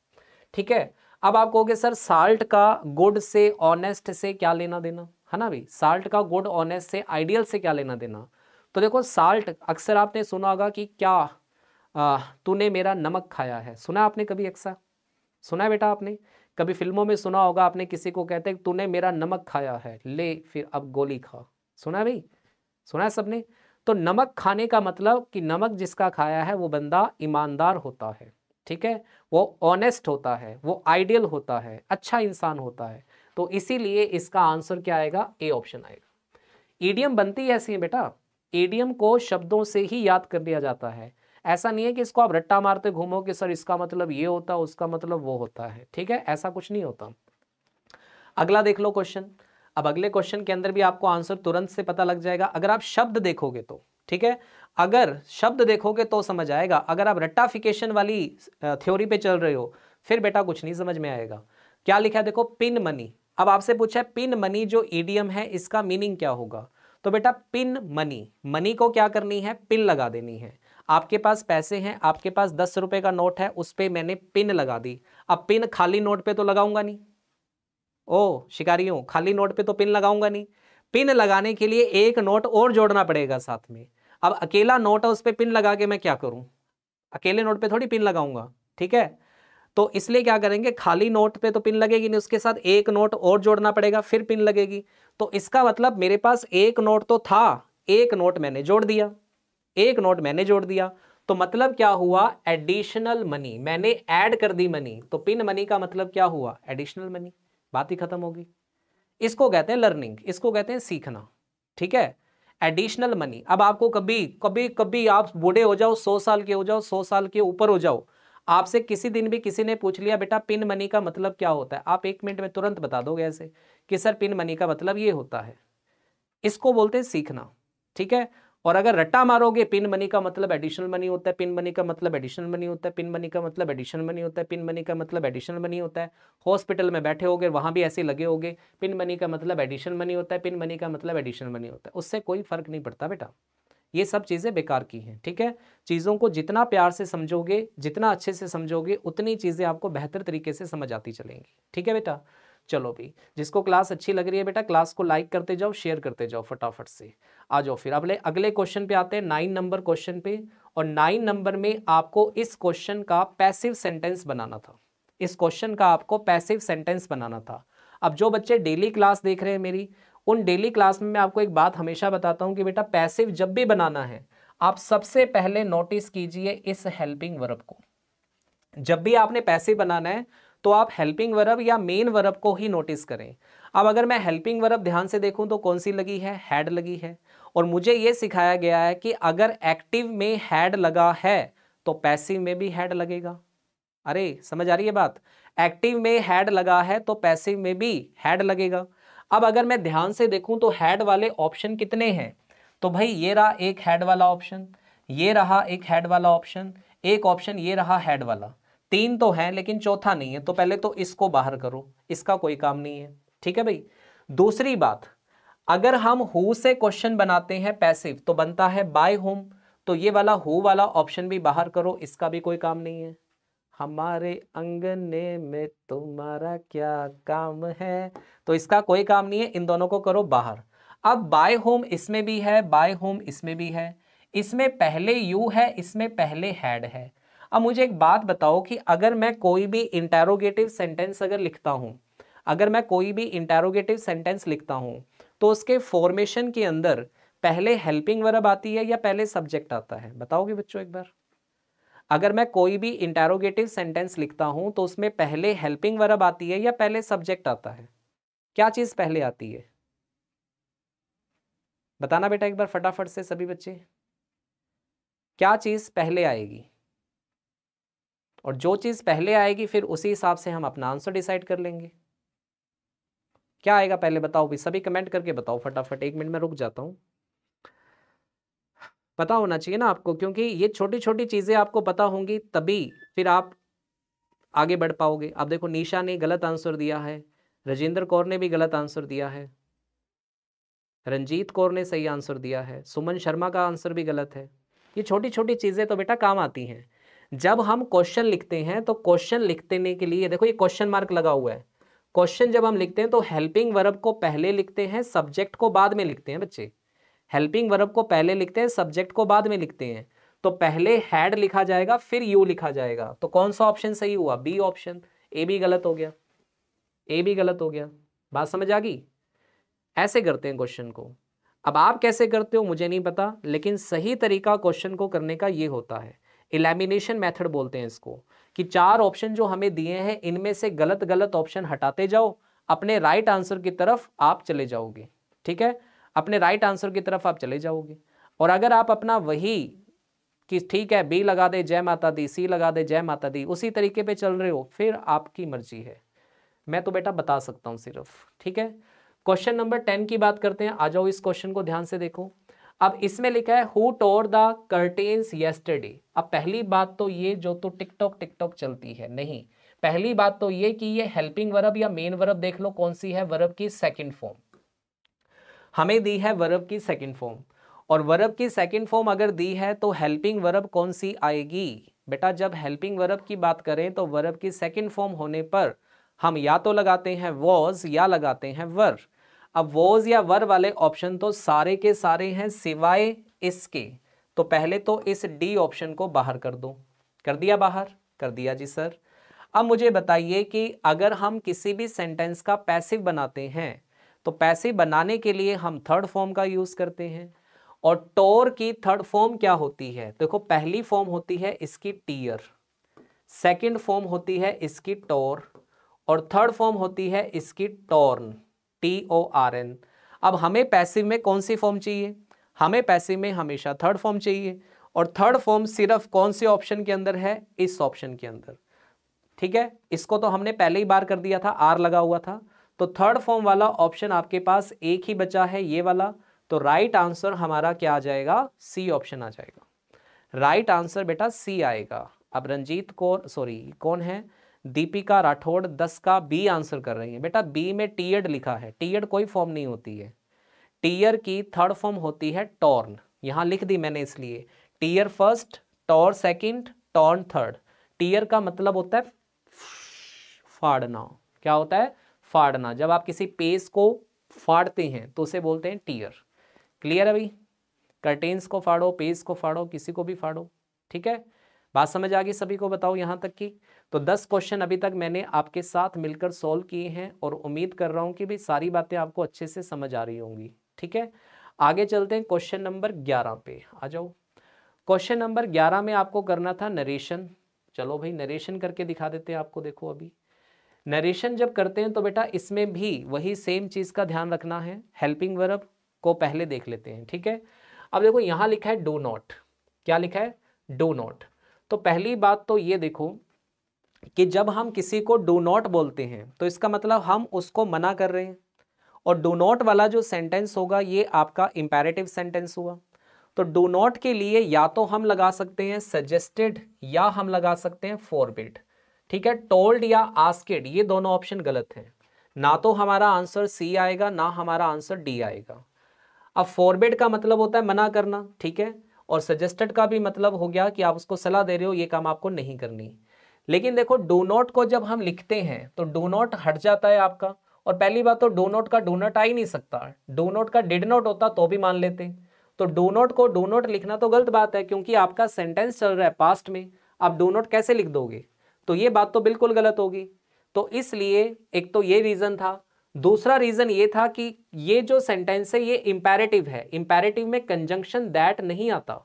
ठीक है अब आप कहोगे सर साल्ट का गुड से ऑनेस्ट से क्या लेना देना है ना भाई साल्ट का गुड ऑनेस्ट से आइडियल से क्या लेना देना तो देखो साल्ट अक्सर आपने सुना होगा कि क्या तूने मेरा नमक खाया है सुना आपने कभी अक्सर सुना है बेटा आपने कभी फिल्मों में सुना होगा आपने किसी को कहते हैं तूने मेरा नमक खाया है ले फिर अब गोली खा सुना भाई सुना है सबने तो नमक खाने का मतलब कि नमक जिसका खाया है वो बंदा ईमानदार होता है ठीक है वो ऑनेस्ट होता है वो आइडियल होता है अच्छा इंसान होता है तो इसीलिए इसका आंसर क्या आएगा ए ऑप्शन आएगा ईडीएम बनती है ऐसी बेटा ईडीएम को शब्दों से ही याद कर लिया जाता है ऐसा नहीं है कि इसको आप रट्टा मारते घूमो कि सर इसका मतलब ये होता है उसका मतलब वो होता है ठीक है ऐसा कुछ नहीं होता अगला देख लो क्वेश्चन अब अगले क्वेश्चन के अंदर भी आपको आंसर तुरंत से पता लग जाएगा अगर आप शब्द देखोगे तो ठीक है अगर शब्द देखोगे तो समझ आएगा अगर आप रट्टाफिकेशन वाली थ्योरी पे चल रहे हो फिर बेटा कुछ नहीं समझ में आएगा क्या लिखा है देखो पिन मनी अब आपसे पूछा है पिन मनी जो ईडीएम e है इसका मीनिंग क्या होगा तो बेटा पिन मनी मनी को क्या करनी है पिन लगा देनी है आपके पास पैसे हैं आपके पास दस रुपए का नोट है उस पर मैंने पिन लगा दी अब पिन खाली नोट पे तो लगाऊंगा नहीं ओ शिकारियों खाली नोट पे तो पिन लगाऊंगा नहीं पिन लगाने के लिए एक नोट और जोड़ना पड़ेगा साथ में अब अकेला नोट है उस पर पिन लगा के मैं क्या करूं अकेले नोट पे थोड़ी पिन लगाऊंगा ठीक है तो इसलिए क्या करेंगे खाली नोट पे तो पिन लगेगी नहीं उसके साथ एक नोट और जोड़ना पड़ेगा फिर पिन लगेगी तो इसका मतलब मेरे पास एक नोट तो था एक नोट मैंने जोड़ दिया एक नोट मैंने जोड़ दिया तो मतलब क्या हुआ एडिशनल मनी मैंने ऐड कर दी मनी तो पिन मनी का मतलब क्या हुआ एडिशनल मनी बात ही खत्म होगी इसको कहते हैं लर्निंग इसको कहते हैं सीखना ठीक है एडिशनल मनी अब आपको कभी कभी कभी आप बूढ़े हो जाओ सौ साल के हो जाओ सौ साल के ऊपर हो जाओ आपसे किसी दिन भी किसी ने पूछ लिया बेटा पिन मनी का मतलब क्या होता है आप एक मिनट में तुरंत बता दोगे ऐसे कि सर पिन मनी का मतलब ये होता है इसको बोलते हैं सीखना ठीक है और अगर रट्टा मारोगे पिन मनी का मतलब एडिशनल मनी होता है पिन मनी का मतलब एडिशनल मनी होता है पिन मनी का मतलब एडिशनल मनी होता है पिन मनी का मतलब एडिशनल मनी होता है हॉस्पिटल में बैठे होगे वहां भी ऐसे लगे होगे पिन मनी का मतलब एडिशनल मनी होता है पिन मनी का मतलब एडिशनल मनी होता है उससे कोई फर्क नहीं पड़ता बेटा ये सब चीज़ें बेकार की हैं ठीक है चीज़ों को जितना प्यार से समझोगे जितना अच्छे से समझोगे उतनी चीज़ें आपको बेहतर तरीके से समझ आती चलेंगी ठीक है बेटा चलो भी जिसको क्लास अच्छी लग रही है बेटा क्लास को लाइक करते जाओ शेयर करते जाओ फटाफट से आ जाओ फिर अगले अगले क्वेश्चन पे आते हैं नाइन नंबर क्वेश्चन पे और नाइन नंबर में आपको इस क्वेश्चन का पैसिव सेंटेंस बनाना था इस क्वेश्चन का आपको पैसिव सेंटेंस बनाना था अब जो बच्चे डेली क्लास देख रहे हैं मेरी उन डेली क्लास में मैं आपको एक बात हमेशा बताता हूँ कि बेटा पैसिव जब भी बनाना है आप सबसे पहले नोटिस कीजिए इस हेल्पिंग वर्ब को जब भी आपने पैसिव बनाना है तो आप हेल्पिंग वर्ब या मेन वर्ब को ही नोटिस करें अब अगर मैं हेल्पिंग वर्ब ध्यान से देखूं तो कौन सी लगी है हैड लगी है और मुझे ये सिखाया गया है कि अगर एक्टिव में हैड लगा है तो पैसिव में भी हैड लगेगा अरे समझ आ रही है बात एक्टिव में हैड लगा है तो पैसिव में भी हैड लगेगा अब अगर मैं ध्यान से देखूं तो हेड वाले ऑप्शन कितने हैं तो भाई ये रहा एक हेड वाला ऑप्शन ये रहा एक हेड वाला ऑप्शन एक ऑप्शन ये रहा हेड वाला तीन तो हैं लेकिन चौथा नहीं है तो पहले तो इसको बाहर करो इसका कोई काम नहीं है ठीक है भाई दूसरी बात अगर हम हु से क्वेश्चन बनाते हैं पैसिव तो बनता है बाय होम तो ये वाला हु वाला ऑप्शन भी बाहर करो इसका भी कोई काम नहीं है हमारे अंगने में तुम्हारा क्या काम है तो इसका कोई काम नहीं है इन दोनों को करो बाहर अब बाय होम इसमें भी है बाय होम इसमें भी है इसमें पहले यू है इसमें पहले हैड है अब मुझे एक बात बताओ कि अगर मैं कोई भी इंटेरोगेटिव सेंटेंस अगर लिखता हूँ अगर मैं कोई भी इंटेरोगेटिव सेंटेंस लिखता हूँ तो उसके फॉर्मेशन के अंदर पहले हेल्पिंग वर्ब आती है या पहले सब्जेक्ट आता है बताओगे बच्चों एक बार अगर मैं कोई भी इंटेरोगेटिव सेंटेंस लिखता हूँ तो उसमें पहले हेल्पिंग वर्ब आती है या पहले सब्जेक्ट आता है क्या चीज़ पहले आती है बताना बेटा एक बार फटाफट से सभी बच्चे क्या चीज़ पहले आएगी और जो चीज़ पहले आएगी फिर उसी हिसाब से हम अपना आंसर डिसाइड कर लेंगे क्या आएगा पहले बताओ भी सभी कमेंट करके बताओ फटाफट एक मिनट में रुक जाता हूँ पता होना चाहिए ना आपको क्योंकि ये छोटी छोटी चीज़ें आपको पता होंगी तभी फिर आप आगे बढ़ पाओगे आप देखो निशा ने गलत आंसर दिया है रजेंद्र कौर ने भी गलत आंसर दिया है रंजीत कौर ने सही आंसर दिया है सुमन शर्मा का आंसर भी गलत है ये छोटी छोटी चीज़ें तो बेटा काम आती हैं जब हम क्वेश्चन लिखते हैं तो क्वेश्चन लिखते के लिए देखो ये क्वेश्चन मार्क लगा हुआ है क्वेश्चन जब हम लिखते हैं तो हेल्पिंग वर्ब को पहले लिखते हैं सब्जेक्ट को बाद में लिखते हैं बच्चे हेल्पिंग वर्ब को पहले लिखते हैं सब्जेक्ट को बाद में लिखते हैं तो पहले हैड लिखा जाएगा फिर यू लिखा जाएगा तो कौन सा ऑप्शन सही हुआ बी ऑप्शन ए भी गलत हो गया ए भी गलत हो गया बात समझ आ गई ऐसे करते हैं क्वेश्चन को अब आप कैसे करते हो मुझे नहीं पता लेकिन सही तरीका क्वेश्चन को करने का ये होता है इलेमिनेशन मेथड बोलते हैं इसको कि चार ऑप्शन जो हमें दिए हैं इनमें से गलत गलत ऑप्शन हटाते जाओ अपने राइट right आंसर की तरफ आप चले जाओगे ठीक है अपने राइट आंसर की तरफ आप चले जाओगे और अगर आप अपना वही कि ठीक है बी लगा दे जय माता दी सी लगा दे जय माता दी उसी तरीके पे चल रहे हो फिर आपकी मर्जी है मैं तो बेटा बता सकता हूँ सिर्फ ठीक है क्वेश्चन नंबर टेन की बात करते हैं आ जाओ इस क्वेश्चन को ध्यान से देखो अब इसमें लिखा है who tore the curtains yesterday अब पहली बात तो ये जो तो टिकटॉक टिकटॉक चलती है नहीं पहली बात तो ये कि ये हेल्पिंग वर्ब या मेन वर्ब देख लो कौन सी है वर्ब की सेकंड फॉर्म हमें दी है वर्ब की सेकंड फॉर्म और वर्ब की सेकंड फॉर्म अगर दी है तो हेल्पिंग वर्ब कौन सी आएगी बेटा जब हेल्पिंग वर्ब की बात करें तो वर्ब की सेकंड फॉर्म होने पर हम या तो लगाते हैं वॉज या लगाते हैं वर अब वॉज या वर वाले ऑप्शन तो सारे के सारे हैं सिवाय इसके तो पहले तो इस डी ऑप्शन को बाहर कर दो कर दिया बाहर कर दिया जी सर अब मुझे बताइए कि अगर हम किसी भी सेंटेंस का पैसिव बनाते हैं तो पैसे बनाने के लिए हम थर्ड फॉर्म का यूज़ करते हैं और टोर की थर्ड फॉर्म क्या होती है देखो पहली फॉर्म होती है इसकी टीयर सेकंड फॉर्म होती है इसकी टोर और थर्ड फॉर्म होती है इसकी torn T O R N अब हमें पैसिव में कौन सी फॉर्म चाहिए हमें पैसिव में हमेशा थर्ड फॉर्म चाहिए और थर्ड फॉर्म सिर्फ कौन से ऑप्शन के अंदर है इस ऑप्शन के अंदर ठीक है इसको तो हमने पहले ही बार कर दिया था आर लगा हुआ था तो थर्ड फॉर्म वाला ऑप्शन आपके पास एक ही बचा है ये वाला तो राइट right आंसर हमारा क्या आ जाएगा सी ऑप्शन आ जाएगा राइट right आंसर बेटा सी आएगा अब रंजीत कौर सॉरी कौन है दीपिका राठौड़ दस का बी आंसर कर रही है बेटा बी में टीएड लिखा है टीएड कोई फॉर्म नहीं होती है टीयर की थर्ड फॉर्म होती है टॉर्न यहां लिख दी मैंने इसलिए tear first tore second torn third tear का मतलब होता है फाड़ना क्या होता है फाड़ना जब आप किसी पेज को फाड़ते हैं तो उसे बोलते हैं टीयर क्लियर है भाई कर्टेन्स को फाड़ो पेज को फाड़ो किसी को भी फाड़ो ठीक है बात समझ आ गई सभी को बताओ यहाँ तक की तो दस क्वेश्चन अभी तक मैंने आपके साथ मिलकर सॉल्व किए हैं और उम्मीद कर रहा हूँ कि भाई सारी बातें आपको अच्छे से समझ आ रही होंगी ठीक है आगे चलते हैं क्वेश्चन नंबर ग्यारह पे आ जाओ क्वेश्चन नंबर ग्यारह में आपको करना था नरेशन चलो भाई नरेशन करके दिखा देते हैं आपको देखो अभी नरेशन जब करते हैं तो बेटा इसमें भी वही सेम चीज़ का ध्यान रखना है हेल्पिंग वर्ब को पहले देख लेते हैं ठीक है अब देखो यहाँ लिखा है डो नॉट क्या लिखा है डो नॉट तो पहली बात तो ये देखो कि जब हम किसी को डो नॉट बोलते हैं तो इसका मतलब हम उसको मना कर रहे हैं और डो नॉट वाला जो सेंटेंस होगा ये आपका इम्पेरेटिव सेंटेंस हुआ तो डो नॉट के लिए या तो हम लगा सकते हैं सजेस्टेड या हम लगा सकते हैं फॉरबिड ठीक है टोल्ड या आस्केड ये दोनों ऑप्शन गलत है ना तो हमारा आंसर सी आएगा ना हमारा आंसर डी आएगा अब फॉरबेड का मतलब होता है मना करना ठीक है और सजेस्टेड का भी मतलब हो गया कि आप उसको सलाह दे रहे हो ये काम आपको नहीं करनी लेकिन देखो डो नॉट को जब हम लिखते हैं तो डो नॉट हट जाता है आपका और पहली बात तो डो नॉट का डो नॉट आ ही नहीं सकता डो नॉट का डिड नॉट होता तो भी मान लेते तो डो नॉट को डो नॉट लिखना तो गलत बात है क्योंकि आपका सेंटेंस चल रहा है पास्ट में आप डो नॉट कैसे लिख दोगे तो ये बात तो बिल्कुल गलत होगी तो इसलिए एक तो ये रीज़न था दूसरा रीज़न ये था कि ये जो सेंटेंस है ये इंपेरेटिव है इंपेरेटिव में कंजंक्शन दैट नहीं आता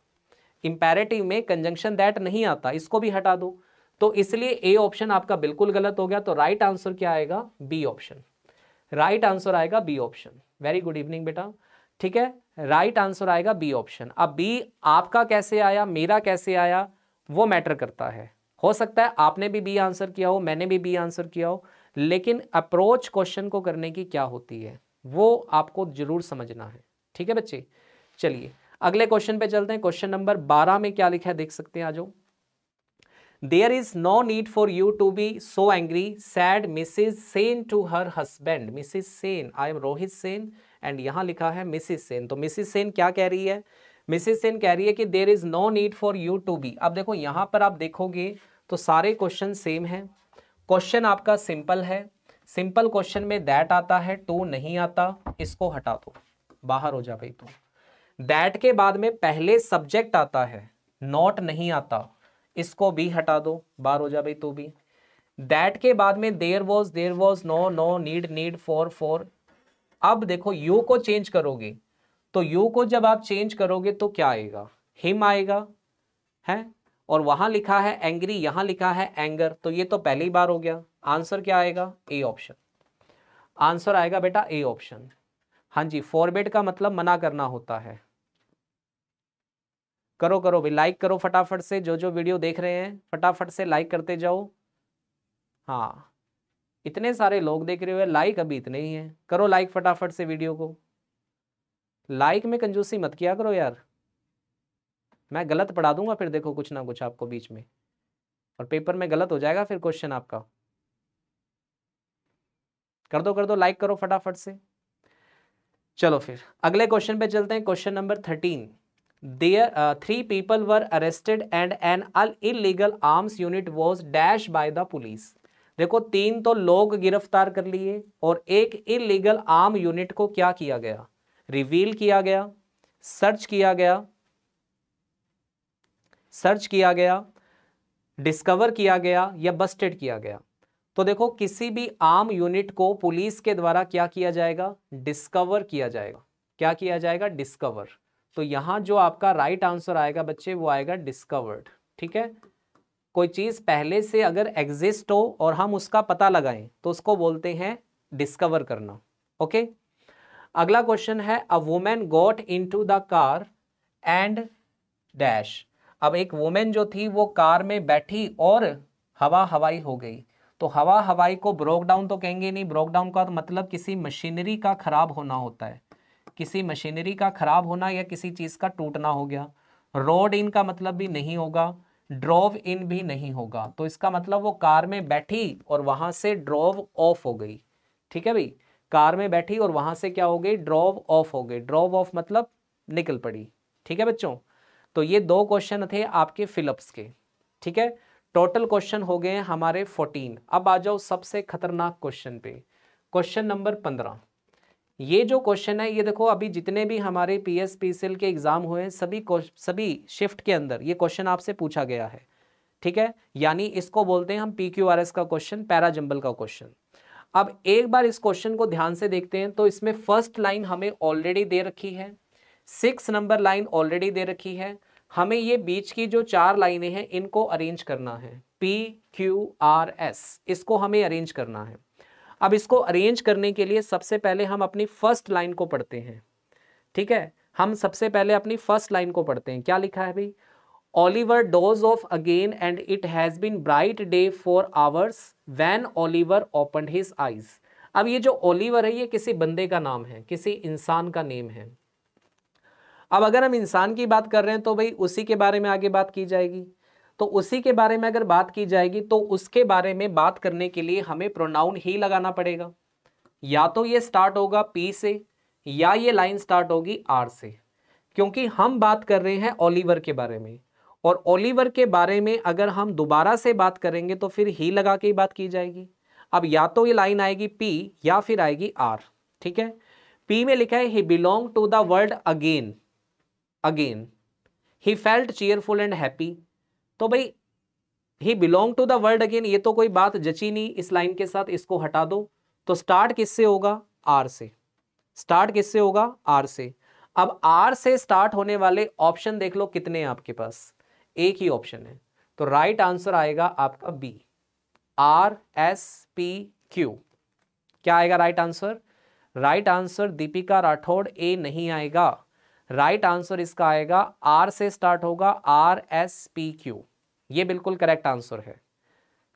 इंपेरेटिव में कंजंक्शन दैट नहीं आता इसको भी हटा दो तो इसलिए ए ऑप्शन आपका बिल्कुल गलत हो गया तो राइट right आंसर क्या आएगा बी ऑप्शन राइट आंसर आएगा B option very good evening बेटा ठीक है राइट right आंसर आएगा बी ऑप्शन अब बी आपका कैसे आया मेरा कैसे आया वो मैटर करता है हो सकता है आपने भी बी आंसर किया हो मैंने भी बी आंसर किया हो लेकिन अप्रोच क्वेश्चन को करने की क्या होती है वो आपको जरूर समझना है ठीक है बच्चे चलिए अगले क्वेश्चन पे चलते हैं क्वेश्चन नंबर बारह में क्या लिखा है देख सकते हैं आज there is no need for you to be so angry said Mrs Sen to her husband Mrs Sen I am Rohit Sen and यहां लिखा है मिसिज सेन तो मिसिज सेन क्या कह रही है मिसिज सेन कह रही है कि there is no need for you to be अब देखो यहां पर आप देखोगे तो सारे क्वेश्चन सेम हैं क्वेश्चन आपका सिंपल है सिंपल क्वेश्चन में दैट आता है टू नहीं आता इसको हटा दो बाहर हो जा भाई तू दैट के बाद में पहले सब्जेक्ट आता है नॉट नहीं आता इसको भी हटा दो बाहर हो जा भाई तू भी दैट के बाद में there was there was no no need need for for अब देखो यू को चेंज करोगे तो यू को जब आप चेंज करोगे तो क्या आएगा हिम आएगा है और वहां लिखा है एंग्री यहां लिखा है एंगर तो ये तो पहली बार हो गया आंसर क्या आएगा ए ऑप्शन आंसर आएगा बेटा ए ऑप्शन हाँ जी फॉरबेड का मतलब मना करना होता है करो करो भी लाइक करो फटाफट से जो जो वीडियो देख रहे हैं फटाफट से लाइक करते जाओ हाँ इतने सारे लोग देख रहे हो लाइक अभी इतने ही हैं करो लाइक फटाफट से वीडियो को लाइक में कंजूसी मत किया करो यार मैं गलत पढ़ा दूंगा फिर देखो कुछ ना कुछ आपको बीच में और पेपर में गलत हो जाएगा फिर क्वेश्चन आपका कर दो कर दो लाइक करो फटाफट से चलो फिर अगले क्वेश्चन पे चलते हैं question number thirteen there three people were arrested and an il illegal arms unit was dash by the police देखो तीन तो लोग गिरफ्तार कर लिए और एक इलीगल आर्म यूनिट को क्या किया गया रिवील किया गया सर्च किया गया सर्च किया गया डिस्कवर किया गया या बस्टेड किया गया तो देखो किसी भी आम यूनिट को पुलिस के द्वारा क्या किया जाएगा डिस्कवर किया जाएगा क्या किया जाएगा डिस्कवर तो यहां जो आपका राइट आंसर आएगा बच्चे वो आएगा डिस्कवर्ड ठीक है कोई चीज़ पहले से अगर एग्जिस्ट हो और हम उसका पता लगाएं तो उसको बोलते हैं डिस्कवर करना ओके अगला क्वेश्चन है a women got to the car and dash अब एक वुमेन जो थी वो कार में बैठी और हवा हवाई हो गई तो हवा हवाई को ब्रोक डाउन तो कहेंगे नहीं ब्रोक डाउन का मतलब किसी मशीनरी का खराब होना होता है किसी मशीनरी का खराब होना या किसी चीज़ का टूटना हो गया रोड इन का मतलब भी नहीं होगा ड्रोव इन भी नहीं होगा तो इसका मतलब वो कार में बैठी और वहां से ड्रोव ऑफ हो गई ठीक है भाई कार में बैठी और वहां से क्या हो गई ड्रोव ऑफ हो गई ड्रोव ऑफ मतलब निकल पड़ी ठीक है बच्चों तो ये दो क्वेश्चन थे आपके फिलअप्स के ठीक है टोटल क्वेश्चन हो गए हमारे फोर्टीन अब आ जाओ सबसे खतरनाक क्वेश्चन पे क्वेश्चन नंबर पंद्रह ये जो क्वेश्चन है ये देखो अभी जितने भी हमारे P S P S L के एग्ज़ाम हुए हैं सभी सभी शिफ्ट के अंदर ये क्वेश्चन आपसे पूछा गया है ठीक है यानी इसको बोलते हैं हम पी क्यू आर एस का क्वेश्चन पैराजंबल का क्वेश्चन अब एक बार इस क्वेश्चन को ध्यान से देखते हैं तो इसमें फर्स्ट लाइन हमें ऑलरेडी दे रखी है सिक्स नंबर लाइन ऑलरेडी दे रखी है हमें ये बीच की जो चार लाइनें हैं इनको अरेंज करना है पी क्यू आर एस इसको हमें अरेंज करना है अब इसको अरेंज करने के लिए सबसे पहले हम अपनी फर्स्ट लाइन को पढ़ते हैं ठीक है हम सबसे पहले अपनी फर्स्ट लाइन को पढ़ते हैं क्या लिखा है भाई Oliver doze off again and it has been bright day for hours when Oliver open his eyes अब ये जो ओलिवर है ये किसी बंदे का नाम है किसी इंसान का नेम है अब अगर हम इंसान की बात कर रहे हैं तो भाई उसी के बारे में आगे बात की जाएगी तो उसी के बारे में अगर बात की जाएगी तो उसके बारे में बात करने के लिए हमें प्रोनाउन ही लगाना पड़ेगा या तो ये स्टार्ट होगा पी से या ये लाइन स्टार्ट होगी आर से क्योंकि हम बात कर रहे हैं ओलिवर के बारे में और ओलिवर के बारे में अगर हम दोबारा से बात करेंगे तो फिर ही लगा के ही बात की जाएगी अब या तो ये लाइन आएगी पी या फिर आएगी आर ठीक है पी में लिखा है he belong to the world again again he felt cheerful and happy तो भाई he belong to the world again ये तो कोई बात जची नहीं इस लाइन के साथ इसको हटा दो तो स्टार्ट किससे होगा आर से स्टार्ट किससे होगा आर से अब आर से स्टार्ट होने वाले ऑप्शन देख लो कितने हैं आपके पास एक ही ऑप्शन है तो राइट right आंसर आएगा आपका B R S P Q क्या आएगा right answer right answer Deepika Rathore A नहीं आएगा राइट right आंसर इसका आएगा आर से स्टार्ट होगा आर एस पी क्यू ये बिल्कुल करेक्ट आंसर है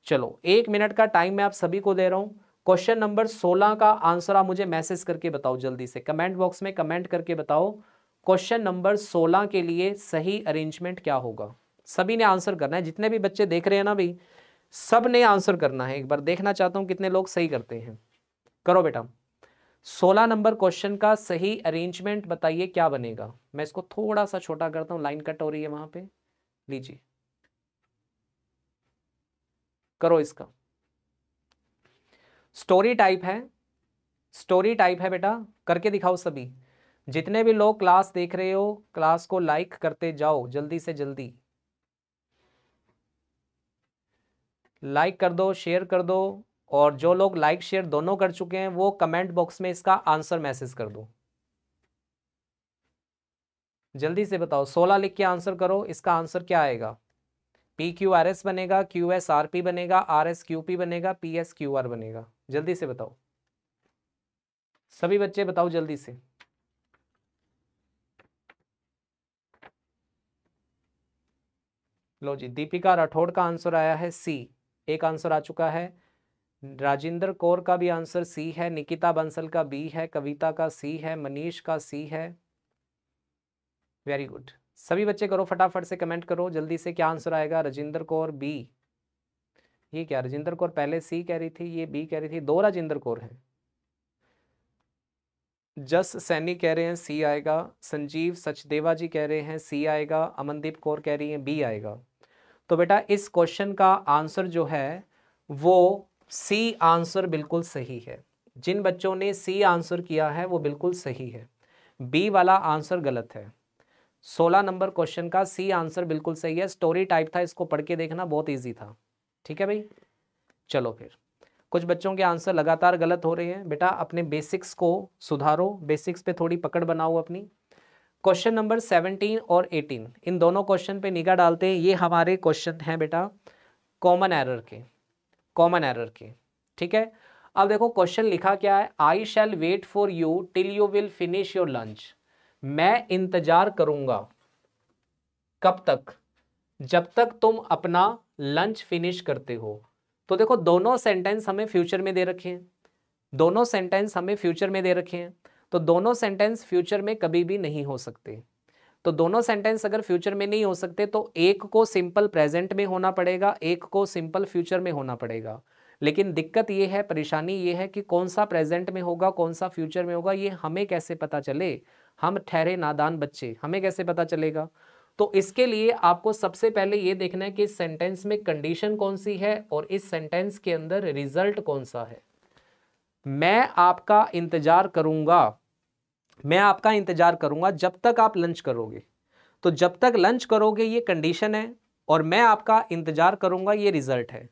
चलो एक मिनट का टाइम मैं आप सभी को दे रहा हूं क्वेश्चन नंबर 16 का आंसर आप मुझे मैसेज करके बताओ जल्दी से कमेंट बॉक्स में कमेंट करके बताओ क्वेश्चन नंबर 16 के लिए सही अरेंजमेंट क्या होगा सभी ने आंसर करना है जितने भी बच्चे देख रहे हैं ना भाई सब ने आंसर करना है एक बार देखना चाहता हूं कितने लोग सही करते हैं करो बेटा सोलह नंबर क्वेश्चन का सही अरेंजमेंट बताइए क्या बनेगा मैं इसको थोड़ा सा छोटा करता हूं लाइन कट हो रही है वहां पे लीजिए करो इसका स्टोरी टाइप है स्टोरी टाइप है बेटा करके दिखाओ सभी जितने भी लोग क्लास देख रहे हो क्लास को लाइक करते जाओ जल्दी से जल्दी लाइक कर दो शेयर कर दो और जो लोग लाइक शेयर दोनों कर चुके हैं वो कमेंट बॉक्स में इसका आंसर मैसेज कर दो जल्दी से बताओ सोलह लिख के आंसर करो इसका आंसर क्या आएगा पी क्यू आर एस बनेगा क्यू एस आर पी बनेगा आर एस क्यू पी बनेगा पी एस क्यू आर बनेगा जल्दी से बताओ सभी बच्चे बताओ जल्दी से लो जी दीपिका राठौड़ का आंसर आया है सी एक आंसर आ चुका है राजेंद्र कौर का भी आंसर सी है निकिता बंसल का बी है कविता का सी है मनीष का सी है वेरी गुड सभी बच्चे करो फटाफट से कमेंट करो जल्दी से क्या आंसर आएगा राजेंद्र कौर बी ये क्या राजेंद्र कौर पहले सी कह रही थी ये बी कह रही थी दो राजेंद्र कौर हैं जस सैनी कह रहे हैं सी आएगा संजीव सचदेवा जी कह रहे हैं सी आएगा अमनदीप कौर कह रही है बी आएगा तो बेटा इस क्वेश्चन का आंसर जो है वो सी आंसर बिल्कुल सही है जिन बच्चों ने सी आंसर किया है वो बिल्कुल सही है बी वाला आंसर गलत है सोलह नंबर क्वेश्चन का सी आंसर बिल्कुल सही है स्टोरी टाइप था इसको पढ़ के देखना बहुत ईजी था ठीक है भाई चलो फिर कुछ बच्चों के आंसर लगातार गलत हो रहे हैं बेटा अपने बेसिक्स को सुधारो बेसिक्स पे थोड़ी पकड़ बनाओ अपनी क्वेश्चन नंबर सेवनटीन और एटीन इन दोनों क्वेश्चन पे निगाह डालते हैं ये हमारे क्वेश्चन हैं बेटा कॉमन एरर के कॉमन एरर के ठीक है अब देखो क्वेश्चन लिखा क्या है I shall wait for you till you will finish your lunch मैं इंतजार करूंगा कब तक जब तक तुम अपना लंच फिनिश करते हो तो देखो दोनों सेंटेंस हमें फ्यूचर में दे रखे हैं दोनों सेंटेंस हमें फ्यूचर में दे रखे हैं तो दोनों सेंटेंस फ्यूचर में कभी भी नहीं हो सकते तो दोनों सेंटेंस अगर फ्यूचर में नहीं हो सकते तो एक को सिंपल प्रेजेंट में होना पड़ेगा एक को सिंपल फ्यूचर में होना पड़ेगा लेकिन दिक्कत ये है परेशानी ये है कि कौन सा प्रेजेंट में होगा कौन सा फ्यूचर में होगा ये हमें कैसे पता चले हम ठहरे नादान बच्चे हमें कैसे पता चलेगा तो इसके लिए आपको सबसे पहले ये देखना है कि इस सेंटेंस में कंडीशन कौन सी है और इस सेंटेंस के अंदर रिजल्ट कौन सा है मैं आपका इंतजार करूंगा मैं आपका इंतज़ार करूंगा जब तक आप लंच करोगे तो जब तक लंच करोगे ये कंडीशन है और मैं आपका इंतज़ार करूंगा ये रिज़ल्ट है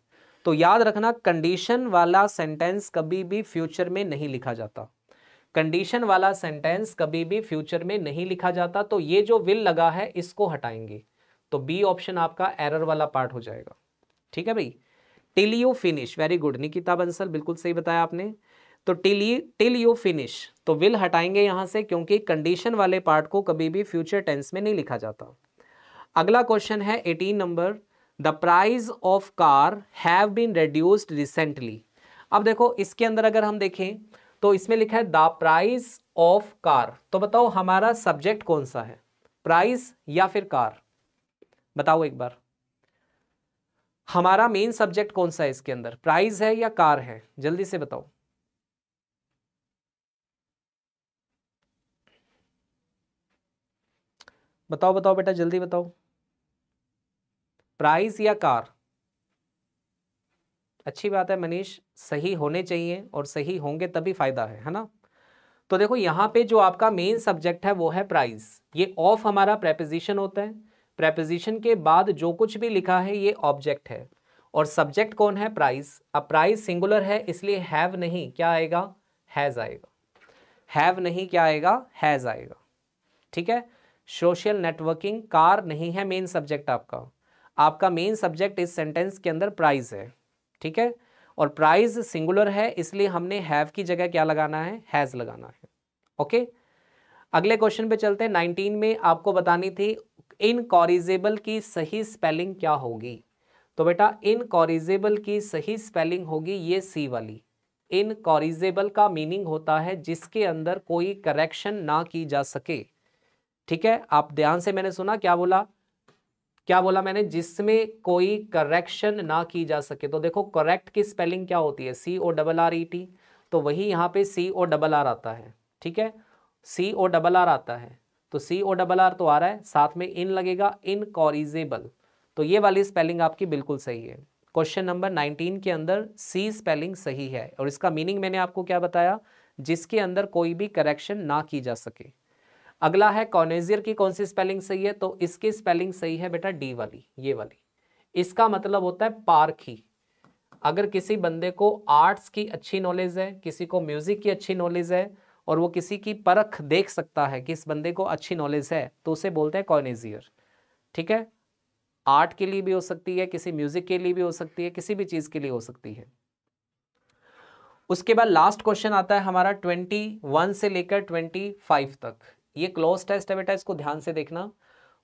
तो याद रखना कंडीशन वाला सेंटेंस कभी भी फ्यूचर में नहीं लिखा जाता कंडीशन वाला सेंटेंस कभी भी फ्यूचर में नहीं लिखा जाता तो ये जो विल लगा है इसको हटाएंगे तो बी ऑप्शन आपका एरर वाला पार्ट हो जाएगा ठीक है भाई till you finish very good Nikita Bansal बिल्कुल सही बताया आपने तो टिल टिल यू फिनिश तो विल हटाएंगे यहाँ से क्योंकि कंडीशन वाले पार्ट को कभी भी फ्यूचर टेंस में नहीं लिखा जाता अगला क्वेश्चन है eighteen number the price of car have been reduced recently अब देखो इसके अंदर अगर हम देखें तो इसमें लिखा है द प्राइज ऑफ कार तो बताओ हमारा सब्जेक्ट कौन सा है प्राइस या फिर कार बताओ एक बार हमारा मेन सब्जेक्ट कौन सा है इसके अंदर प्राइस है या कार है जल्दी से बताओ बताओ बताओ बेटा जल्दी बताओ प्राइस या कार अच्छी बात है मनीष सही होने चाहिए और सही होंगे तभी फायदा है है ना तो देखो यहाँ पे जो आपका मेन सब्जेक्ट है वो है प्राइस ये ऑफ हमारा प्रेपोजिशन होता है प्रेपोजिशन के बाद जो कुछ भी लिखा है ये ऑब्जेक्ट है और सब्जेक्ट कौन है प्राइस अब प्राइस सिंगुलर है इसलिए हैव नहीं क्या आएगा हैज़ आएगा हैव नहीं क्या आएगा हैज़ आएगा ठीक है सोशल नेटवर्किंग कार नहीं है मेन सब्जेक्ट आपका आपका मेन सब्जेक्ट इस सेंटेंस के अंदर प्राइज है ठीक है और प्राइज सिंगुलर है इसलिए हमने हैव की जगह क्या लगाना है हैज़ लगाना है ओके अगले क्वेश्चन पे चलते हैं नाइनटीन में आपको बतानी थी इनकॉरिजेबल की सही स्पेलिंग क्या होगी तो बेटा इनकॉरिजेबल की सही स्पेलिंग होगी ये सी वाली इनकॉरिजेबल का मीनिंग होता है जिसके अंदर कोई करेक्शन ना की जा सके ठीक है आप ध्यान से मैंने सुना क्या बोला क्या बोला मैंने जिसमें कोई करेक्शन ना की जा सके तो देखो करेक्ट की स्पेलिंग क्या होती है C O double R E T तो वही यहाँ पे सी ओ डबल आर आता है ठीक है सी ओ डबल आर आता है तो सी ओ डबल आर तो आ रहा है साथ में इन लगेगा इन कॉरिजेबल तो ये वाली स्पेलिंग आपकी बिल्कुल सही है क्वेश्चन नंबर 19 के अंदर सी स्पेलिंग सही है और इसका मीनिंग मैंने आपको क्या बताया जिसके अंदर कोई भी करेक्शन ना की जा सके अगला है कॉनेजियर की कौन सी स्पेलिंग सही है तो इसकी स्पेलिंग सही है बेटा डी वाली ये वाली इसका मतलब होता है पारखी अगर किसी बंदे को आर्ट्स की अच्छी नॉलेज है किसी को म्यूजिक की अच्छी नॉलेज है और वो किसी की परख देख सकता है कि इस बंदे को अच्छी नॉलेज है तो उसे बोलते हैं कॉनेजियर ठीक है आर्ट के लिए भी हो सकती है किसी म्यूजिक के लिए भी हो सकती है किसी भी चीज़ के लिए हो सकती है उसके बाद लास्ट क्वेश्चन आता है हमारा ट्वेंटी वन से लेकर ट्वेंटी फाइव तक ये क्लोज टेस्ट है बेटा इसको ध्यान से देखना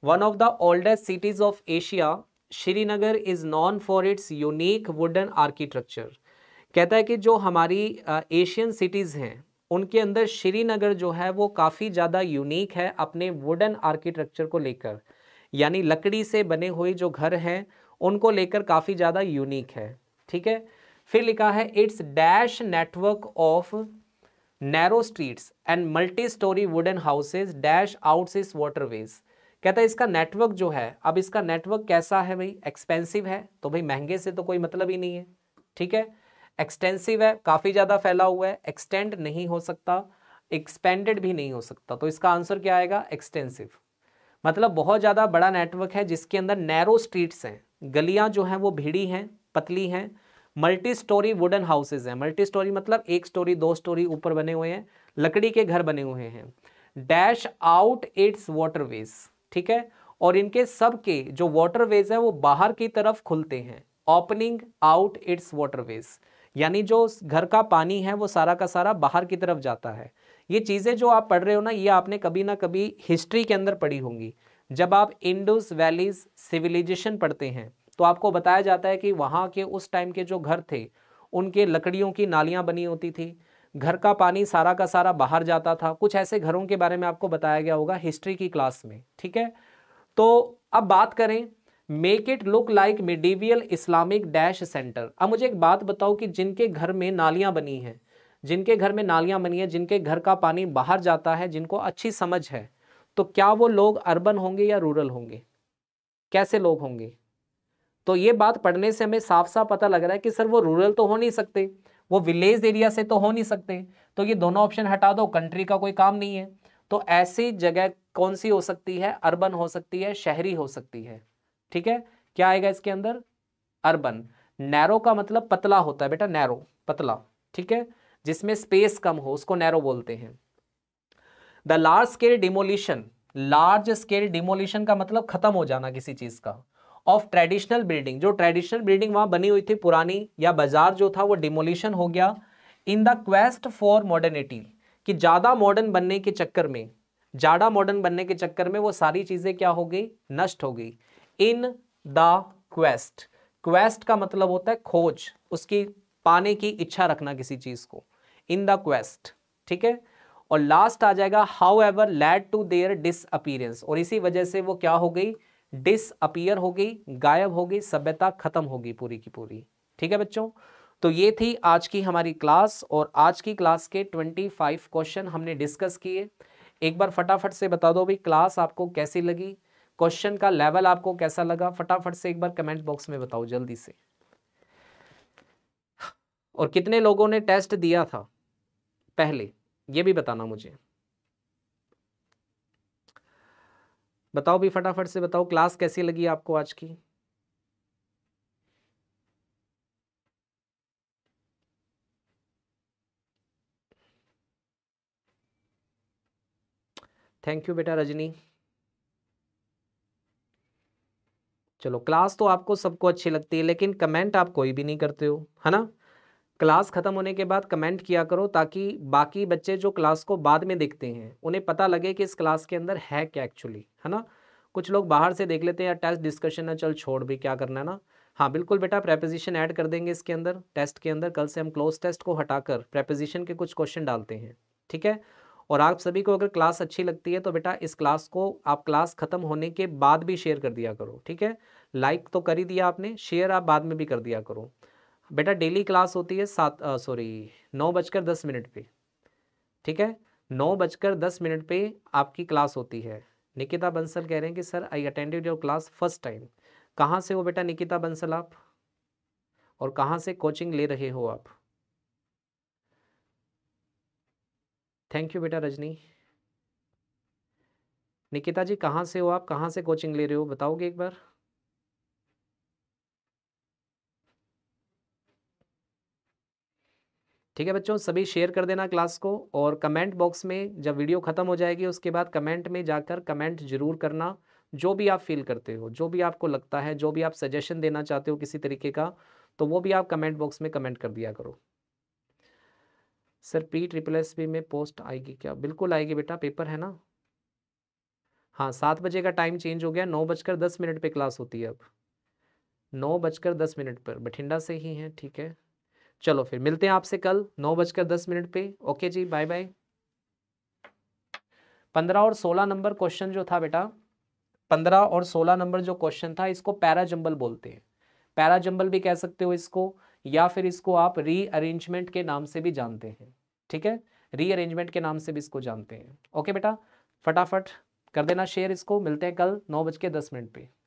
one of the oldest cities of Asia Srinagar is known for its unique wooden architecture कहता है कि जो हमारी एशियन सिटीज़ हैं उनके अंदर श्रीनगर जो है वो काफ़ी ज़्यादा यूनिक है अपने वुडन आर्किटेक्चर को लेकर यानी लकड़ी से बने हुए जो घर हैं उनको लेकर काफ़ी ज़्यादा यूनिक है ठीक है फिर लिखा है it's dash network of narrow streets and multi storey wooden houses dash out is waterways कहता है इसका नेटवर्क जो है अब इसका नेटवर्क कैसा है भाई एक्सपेंसिव है तो भाई महंगे से तो कोई मतलब ही नहीं है ठीक है एक्सटेंसिव है काफ़ी ज़्यादा फैला हुआ है एक्सटेंड नहीं हो सकता एक्सपेंडेड भी नहीं हो सकता तो इसका आंसर क्या आएगा एक्सटेंसिव मतलब बहुत ज़्यादा बड़ा नेटवर्क है जिसके अंदर नैरो स्ट्रीट्स हैं गलियाँ जो हैं वो भीड़ी हैं पतली हैं मल्टी स्टोरी वुडन हाउसेज हैं मल्टी स्टोरी मतलब एक स्टोरी दो स्टोरी ऊपर बने हुए हैं लकड़ी के घर बने हुए हैं डैश आउट इट्स वाटरवेज ठीक है और इनके सब के जो वाटरवेज है वो बाहर की तरफ खुलते हैं ओपनिंग आउट इट्स वाटरवेज यानी जो घर का पानी है वो सारा का सारा बाहर की तरफ जाता है ये चीज़ें जो आप पढ़ रहे हो ना ये आपने कभी ना कभी हिस्ट्री के अंदर पढ़ी होंगी जब आप इंडस वैलीज सिविलाइजेशन पढ़ते हैं तो आपको बताया जाता है कि वहाँ के उस टाइम के जो घर थे उनके लकड़ियों की नालियाँ बनी होती थी घर का पानी सारा का सारा बाहर जाता था कुछ ऐसे घरों के बारे में आपको बताया गया होगा हिस्ट्री की क्लास में ठीक है तो अब बात करें make it look like medieval Islamic dash centre अब मुझे एक बात बताओ कि जिनके घर में नालियाँ बनी हैं जिनके घर में नालियाँ बनी हैं जिनके घर का पानी बाहर जाता है जिनको अच्छी समझ है तो क्या वो लोग अर्बन होंगे या रूरल होंगे कैसे लोग होंगे तो ये बात पढ़ने से हमें साफ साफ पता लग रहा है कि सर वो रूरल तो हो नहीं सकते वो विलेज एरिया से तो हो नहीं सकते तो ये दोनों ऑप्शन हटा दो कंट्री का कोई काम नहीं है तो ऐसी जगह कौन सी हो सकती है अर्बन हो सकती है शहरी हो सकती है ठीक है क्या आएगा इसके अंदर अर्बन नैरो का मतलब पतला होता है बेटा नैरो पतला ठीक है जिसमें स्पेस कम हो उसको नैरो बोलते हैं the large scale demolition large scale demolition का मतलब खत्म हो जाना किसी चीज का ऑफ ट्रेडिशनल बिल्डिंग जो ट्रेडिशनल बिल्डिंग वहां बनी हुई थी पुरानी या बाजार जो था वो डिमोलिशन हो गया in the quest for modernity कि ज़्यादा मॉडर्न बनने के चक्कर में ज़्यादा मॉडर्न बनने के चक्कर में वो सारी चीज़ें क्या हो गई नष्ट हो गई इन द क्वेस्ट क्वेस्ट का मतलब होता है खोज उसकी पाने की इच्छा रखना किसी चीज़ को इन द क्वेस्ट ठीक है और लास्ट आ जाएगा however led to their disappearance और इसी वजह से वो क्या हो गई डिसअपियर हो गई गायब हो गई सभ्यता खत्म होगी पूरी की पूरी ठीक है बच्चों तो ये थी आज की हमारी क्लास और आज की क्लास के 25 क्वेश्चन हमने डिस्कस किए एक बार फटाफट से बता दो भाई क्लास आपको कैसी लगी क्वेश्चन का लेवल आपको कैसा लगा फटाफट से एक बार कमेंट बॉक्स में बताओ जल्दी से और कितने लोगों ने टेस्ट दिया था पहले ये भी बताना मुझे बताओ भी फटाफट से बताओ क्लास कैसी लगी आपको आज की थैंक यू बेटा रजनी चलो क्लास तो आपको सबको अच्छी लगती है लेकिन कमेंट आप कोई भी नहीं करते हो है ना क्लास ख़त्म होने के बाद कमेंट किया करो ताकि बाकी बच्चे जो क्लास को बाद में देखते हैं उन्हें पता लगे कि इस क्लास के अंदर है क्या एक्चुअली है ना कुछ लोग बाहर से देख लेते हैं यार टेस्ट डिस्कशन है चल छोड़ भी क्या करना है ना हाँ बिल्कुल बेटा प्रेपोजिशन ऐड कर देंगे इसके अंदर टेस्ट के अंदर कल से हम क्लोज टेस्ट को हटाकर प्रेपोजिशन के कुछ क्वेश्चन डालते हैं ठीक है और आप सभी को अगर क्लास अच्छी लगती है तो बेटा इस क्लास को आप क्लास ख़त्म होने के बाद भी शेयर कर दिया करो ठीक है लाइक तो कर ही दिया आपने शेयर आप बाद में भी कर दिया करो बेटा डेली क्लास होती है सात सॉरी नौ बजकर दस मिनट पे ठीक है नौ बजकर दस मिनट पे आपकी क्लास होती है निकिता बंसल कह रहे हैं कि sir I attended your class first time कहाँ से हो बेटा निकिता बंसल आप और कहाँ से कोचिंग ले रहे हो आप थैंक यू बेटा रजनी निकिता जी कहाँ से हो आप कहाँ से कोचिंग ले रहे हो बताओगे एक बार ठीक है बच्चों सभी शेयर कर देना क्लास को और कमेंट बॉक्स में जब वीडियो ख़त्म हो जाएगी उसके बाद कमेंट में जाकर कमेंट जरूर करना जो भी आप फील करते हो जो भी आपको लगता है जो भी आप सजेशन देना चाहते हो किसी तरीके का तो वो भी आप कमेंट बॉक्स में कमेंट कर दिया करो sir P triple S B में पोस्ट आएगी क्या बिल्कुल आएगी बेटा पेपर है ना हाँ सात बजे का टाइम चेंज हो गया नौ बजकर दस मिनट पे क्लास होती है अब नौ बजकर दस मिनट पर बठिंडा से ही हैं ठीक है चलो फिर मिलते हैं आपसे कल नौ बजकर दस मिनट पे ओके जी बाय बाय पंद्रह और सोलह नंबर क्वेश्चन जो था बेटा पंद्रह और सोलह नंबर जो क्वेश्चन था इसको जंबल बोलते हैं जंबल भी कह सकते हो इसको या फिर इसको आप रीअरेंजमेंट के नाम से भी जानते हैं ठीक है रीअरेंजमेंट के नाम से भी इसको जानते हैं ओके बेटा फटाफट कर देना शेयर इसको मिलते हैं कल नौ बज के दस मिनट पर